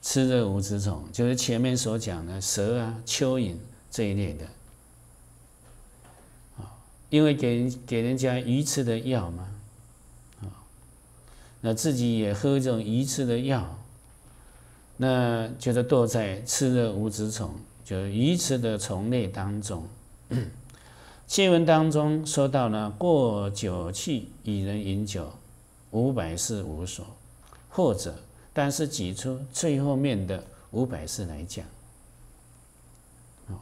吃热无子虫就是前面所讲的蛇啊、蚯蚓这一类的。啊，因为给人给人家鱼吃的药嘛，啊，那自己也喝这种鱼吃的药，那就是堕在吃了无子虫，就鱼吃的虫类当中。戒文当中说到呢，过酒气与人饮酒五百事无所，或者，但是举出最后面的五百事来讲，哦，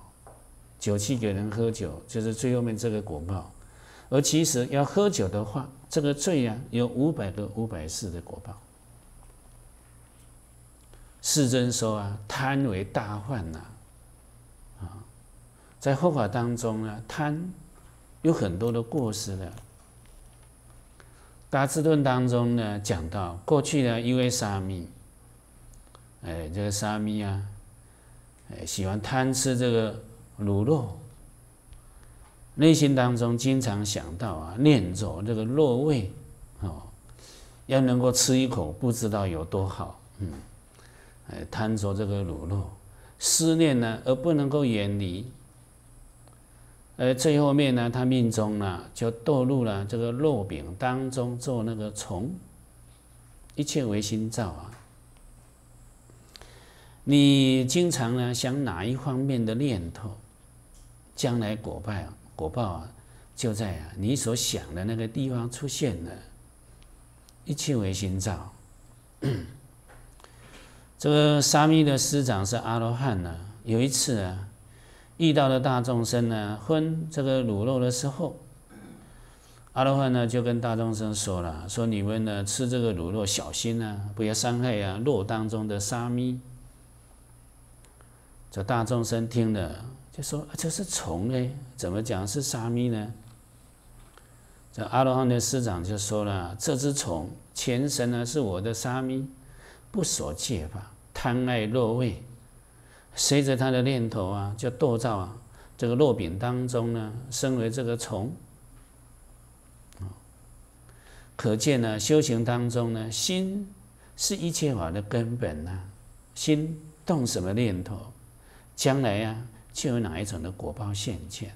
酒气给人喝酒，就是最后面这个果报。而其实要喝酒的话，这个罪啊，有五百个五百事的果报。世尊说啊，贪为大患呐。在佛法当中呢，贪有很多的过失的。《大智论》当中呢讲到，过去呢因为沙弥，哎，这个沙弥啊，哎，喜欢贪吃这个卤肉，内心当中经常想到啊，念着这个肉味哦，要能够吃一口不知道有多好，嗯，哎，贪着这个卤肉，思念呢，而不能够远离。而最后面呢，他命中呢，就堕入了这个肉饼当中做那个虫。一切为心造啊！你经常呢想哪一方面的念头，将来果报啊，果报啊，就在啊你所想的那个地方出现了。一切为心造。这个沙弥的师长是阿罗汉呢，有一次啊。遇到了大众生呢，分这个卤肉的时候，阿罗汉呢就跟大众生说了：“说你们呢吃这个卤肉小心啊，不要伤害啊肉当中的沙弥。”这大众生听了就说：“这是虫嘞，怎么讲是沙弥呢？”这阿罗汉的师长就说了：“这只虫前身呢是我的沙弥，不所戒法，贪爱肉味。”随着他的念头啊，就堕造啊，这个肉饼当中呢，身为这个虫。可见呢，修行当中呢，心是一切法的根本呐。心动什么念头，将来啊，就有哪一种的果报现前。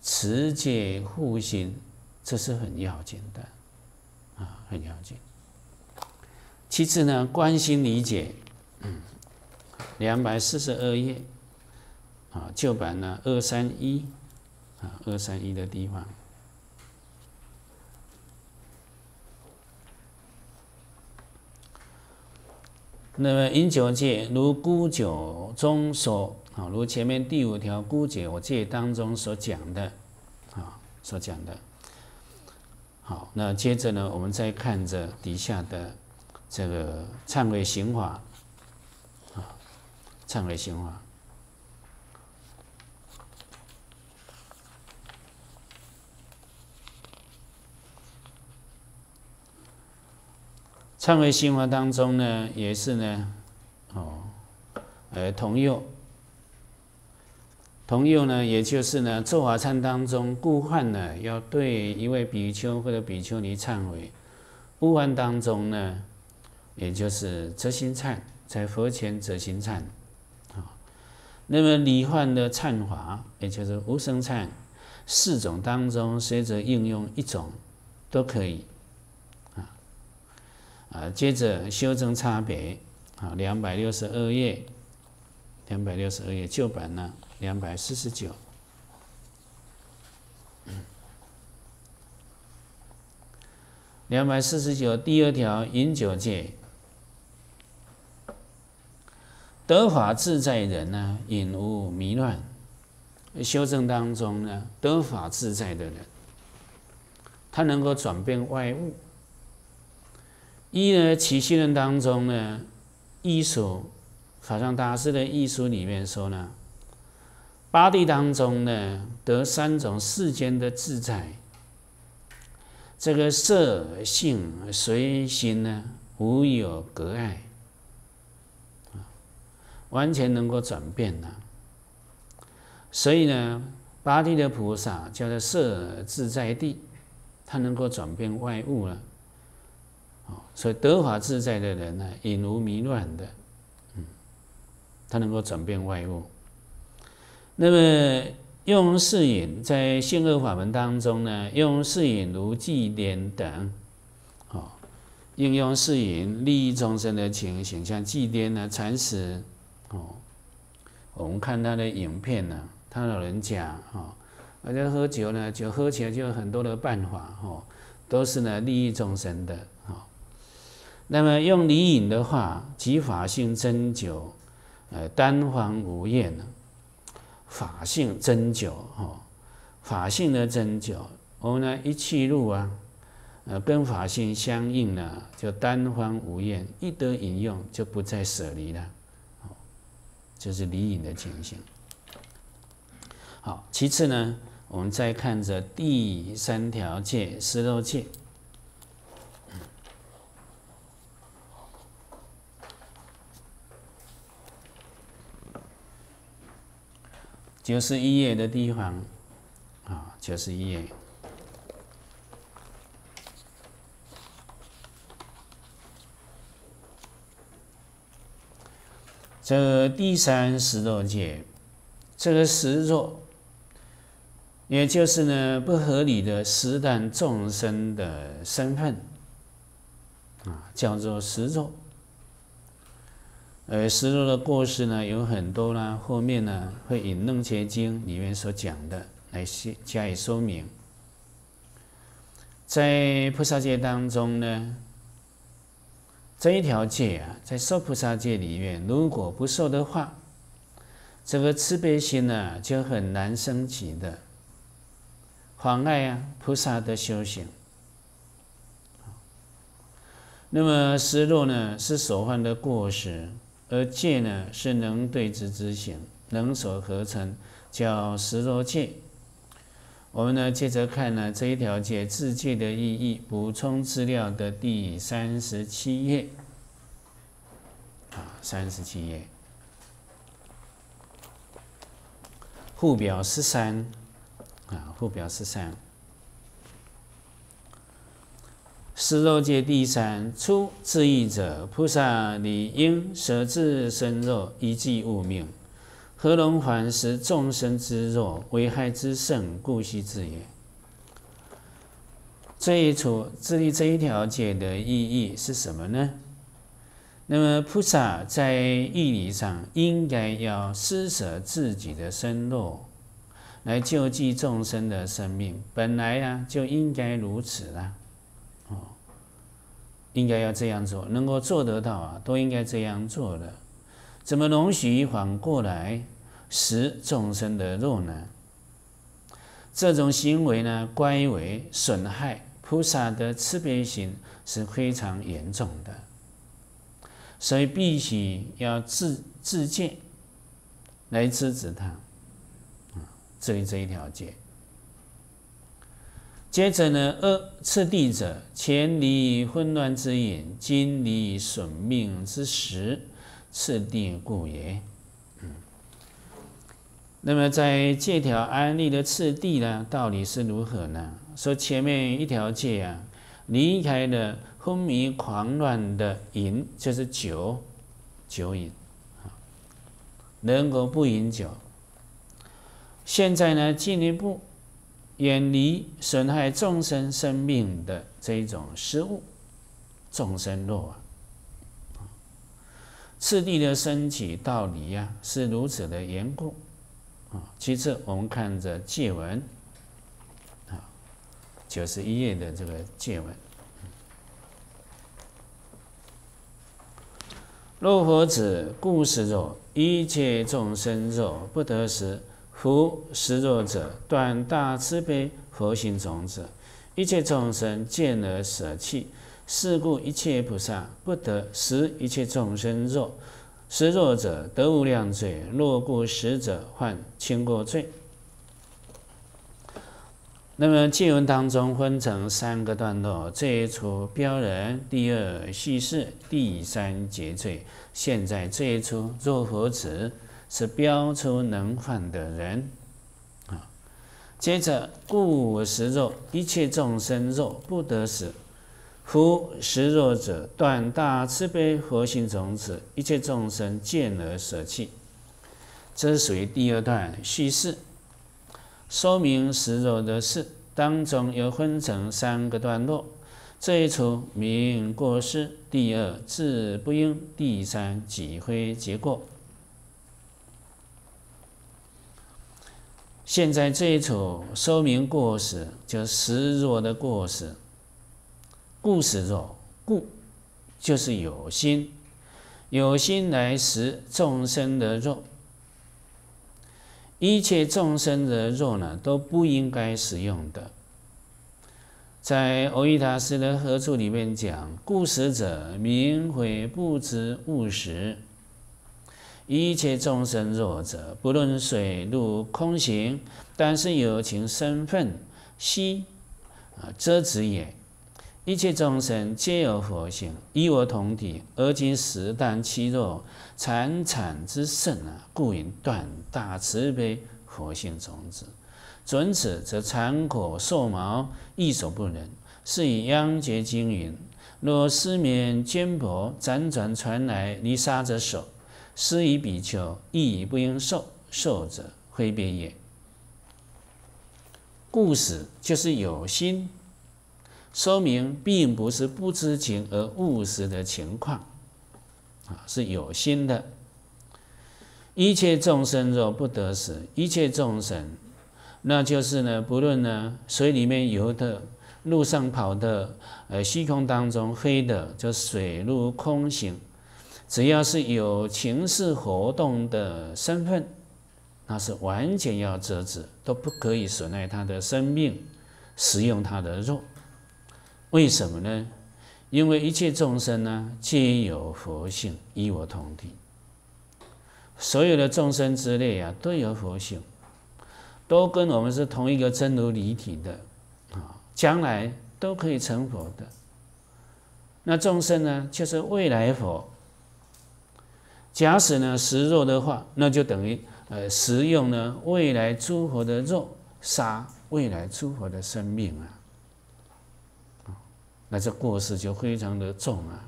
持戒护心，这是很要紧的，啊，很要紧。其次呢，关心理解。两百四十二页，啊，旧版呢二三一，啊二三一的地方。那么饮酒戒如孤酒中所啊，如前面第五条孤戒我戒当中所讲的，啊所讲的。好，那接着呢，我们再看着底下的这个忏悔刑法。忏悔心法，忏悔心法当中呢，也是呢，哦，呃，同右，同右呢，也就是呢，做法忏当中，故患呢要对一位比丘或者比丘尼忏悔，故患当中呢，也就是则心忏，在佛前则心忏。那么离幻的忏法，也就是无声忏，四种当中，随着应用一种都可以啊啊，接着修正差别啊，两百六十二页，两百六十二页旧版呢，两百四十九，两百四十九第二条饮酒戒。德法自在人呢，引无迷乱，修正当中呢，德法自在的人，他能够转变外物。一呢，其信论当中呢，《艺术，法上大师的艺术里面说呢，八地当中呢，得三种世间的自在，这个色性随心呢，无有隔碍。完全能够转变呢，所以呢，八地的菩萨叫做色自在地，他能够转变外物了。哦，所以德法自在的人呢，引如迷乱的，嗯，他能够转变外物。那么用世隐在性恶法门当中呢，用世隐如祭奠等，应用世隐利益众生的情形，像祭奠呢、禅食。哦，我们看他的影片呢，他老人家哦，而且喝酒呢，酒喝起来就有很多的办法哦，都是呢利益众生的哦。那么用离饮的话，即法性真酒，呃，单方无厌呢，法性真酒哦，法性的真酒，我们呢一气入啊，呃，跟法性相应呢，就单方无厌，一得饮用就不再舍离了。就是李隐的情形。好，其次呢，我们再看着第三条戒，十六戒，九十一页的地方，啊，九十一页。这个第三十座界，这个十座，也就是呢不合理的十等众生的身份啊，叫做十座。而十座的过失呢有很多啦，后面呢会以楞伽经里面所讲的来加以说明。在菩萨界当中呢。这一条戒啊，在受菩萨戒里面，如果不受的话，这个慈悲心呢，就很难升起的，妨碍啊菩萨的修行。那么，失落呢是所犯的过失，而戒呢是能对之之行，能所合成，叫失落戒。我们呢，接着看呢这一条界自界的意义补充资料的第三十七页啊，三十七页，附表十三啊，附表十三。湿肉界第三出自意者，菩萨理应舍自身肉以济物命。何容缓食众生之弱，危害之甚，故须之也。这一处，这里这一条戒的意义是什么呢？那么菩萨在义理上应该要施舍自己的身肉，来救济众生的生命，本来啊就应该如此啦。哦，应该要这样做，能够做得到啊，都应该这样做的，怎么容许反过来？食众生的肉呢？这种行为呢，归为损害菩萨的慈悲心是非常严重的，所以必须要自自戒来制止他。啊，这这一条戒。接着呢，恶次第者，前离混乱之因，今离损命之时，次第故也。那么在借条安利的次第呢，到底是如何呢？说前面一条戒啊，离开的昏迷狂乱的饮，就是酒，酒饮，能够不饮酒。现在呢，进一步远离损害众生生命的这一种失误，众生落网。次第的升起道理呀，是如此的严酷。啊，其次我们看着戒文，啊，九十一页的这个戒文。若佛子故施若一切众生若不得食，夫施若者，断大慈悲佛性种子；一切众生见而舍弃，是故一切菩萨不得食一切众生若。食肉者得无量罪，若故食者犯轻过罪。那么经文当中分成三个段落：这一出标人，第二叙事，第三结罪。现在这一出若何止是标出能犯的人啊？接着故食肉，一切众生肉不得食。夫实弱者，断大慈悲佛性种子，一切众生见而舍弃。这是属于第二段叙事，说明实弱的事当中，又分成三个段落：，一处名过失，第二自不应，第三几回结果。现在这一处说明故事，就实弱的故事。故食肉，故就是有心，有心来食众生的肉。一切众生的肉呢，都不应该食用的。在《奥义塔斯》的何处里面讲：故食者，名慧不知物食。一切众生弱者，不论水陆空行，但是有情身份，悉啊遮止也。一切众生皆有佛性，与我同体。而今食啖其肉，惨惨之甚啊，故云断大慈悲佛性种子。准此，则残骨瘦毛，亦所不能。是以殃结经云：若失眠坚薄，辗转传来离沙者手，施以比丘，亦以不应受。受者非别也。故此就是有心。说明并不是不知情而误食的情况，啊，是有心的。一切众生若不得食，一切众生，那就是呢，不论呢，水里面游的，路上跑的，呃，虚空当中飞的，就水陆空行，只要是有情事活动的身份，那是完全要折止，都不可以损害他的生命，食用他的肉。为什么呢？因为一切众生呢，皆有佛性，与我同体。所有的众生之类啊，都有佛性，都跟我们是同一个真如离体的啊，将来都可以成佛的。那众生呢，就是未来佛。假使呢，食肉的话，那就等于呃，食用呢未来诸佛的肉，杀未来诸佛的生命啊。那这过失就非常的重啊，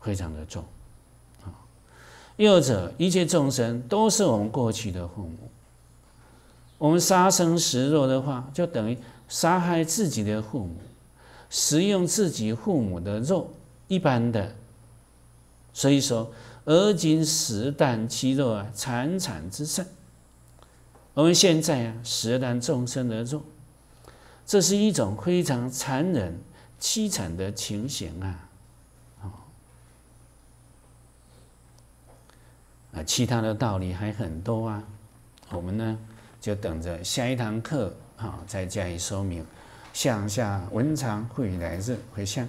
非常的重啊。又者，一切众生都是我们过去的父母，我们杀生食肉的话，就等于杀害自己的父母，食用自己父母的肉一般的。所以说，而今食啖其肉啊，惨惨之甚。我们现在啊，食蛋众生的肉，这是一种非常残忍。凄惨的情形啊，哦，啊，其他的道理还很多啊，我们呢就等着下一堂课啊再加以说明。向下文长会来日回向。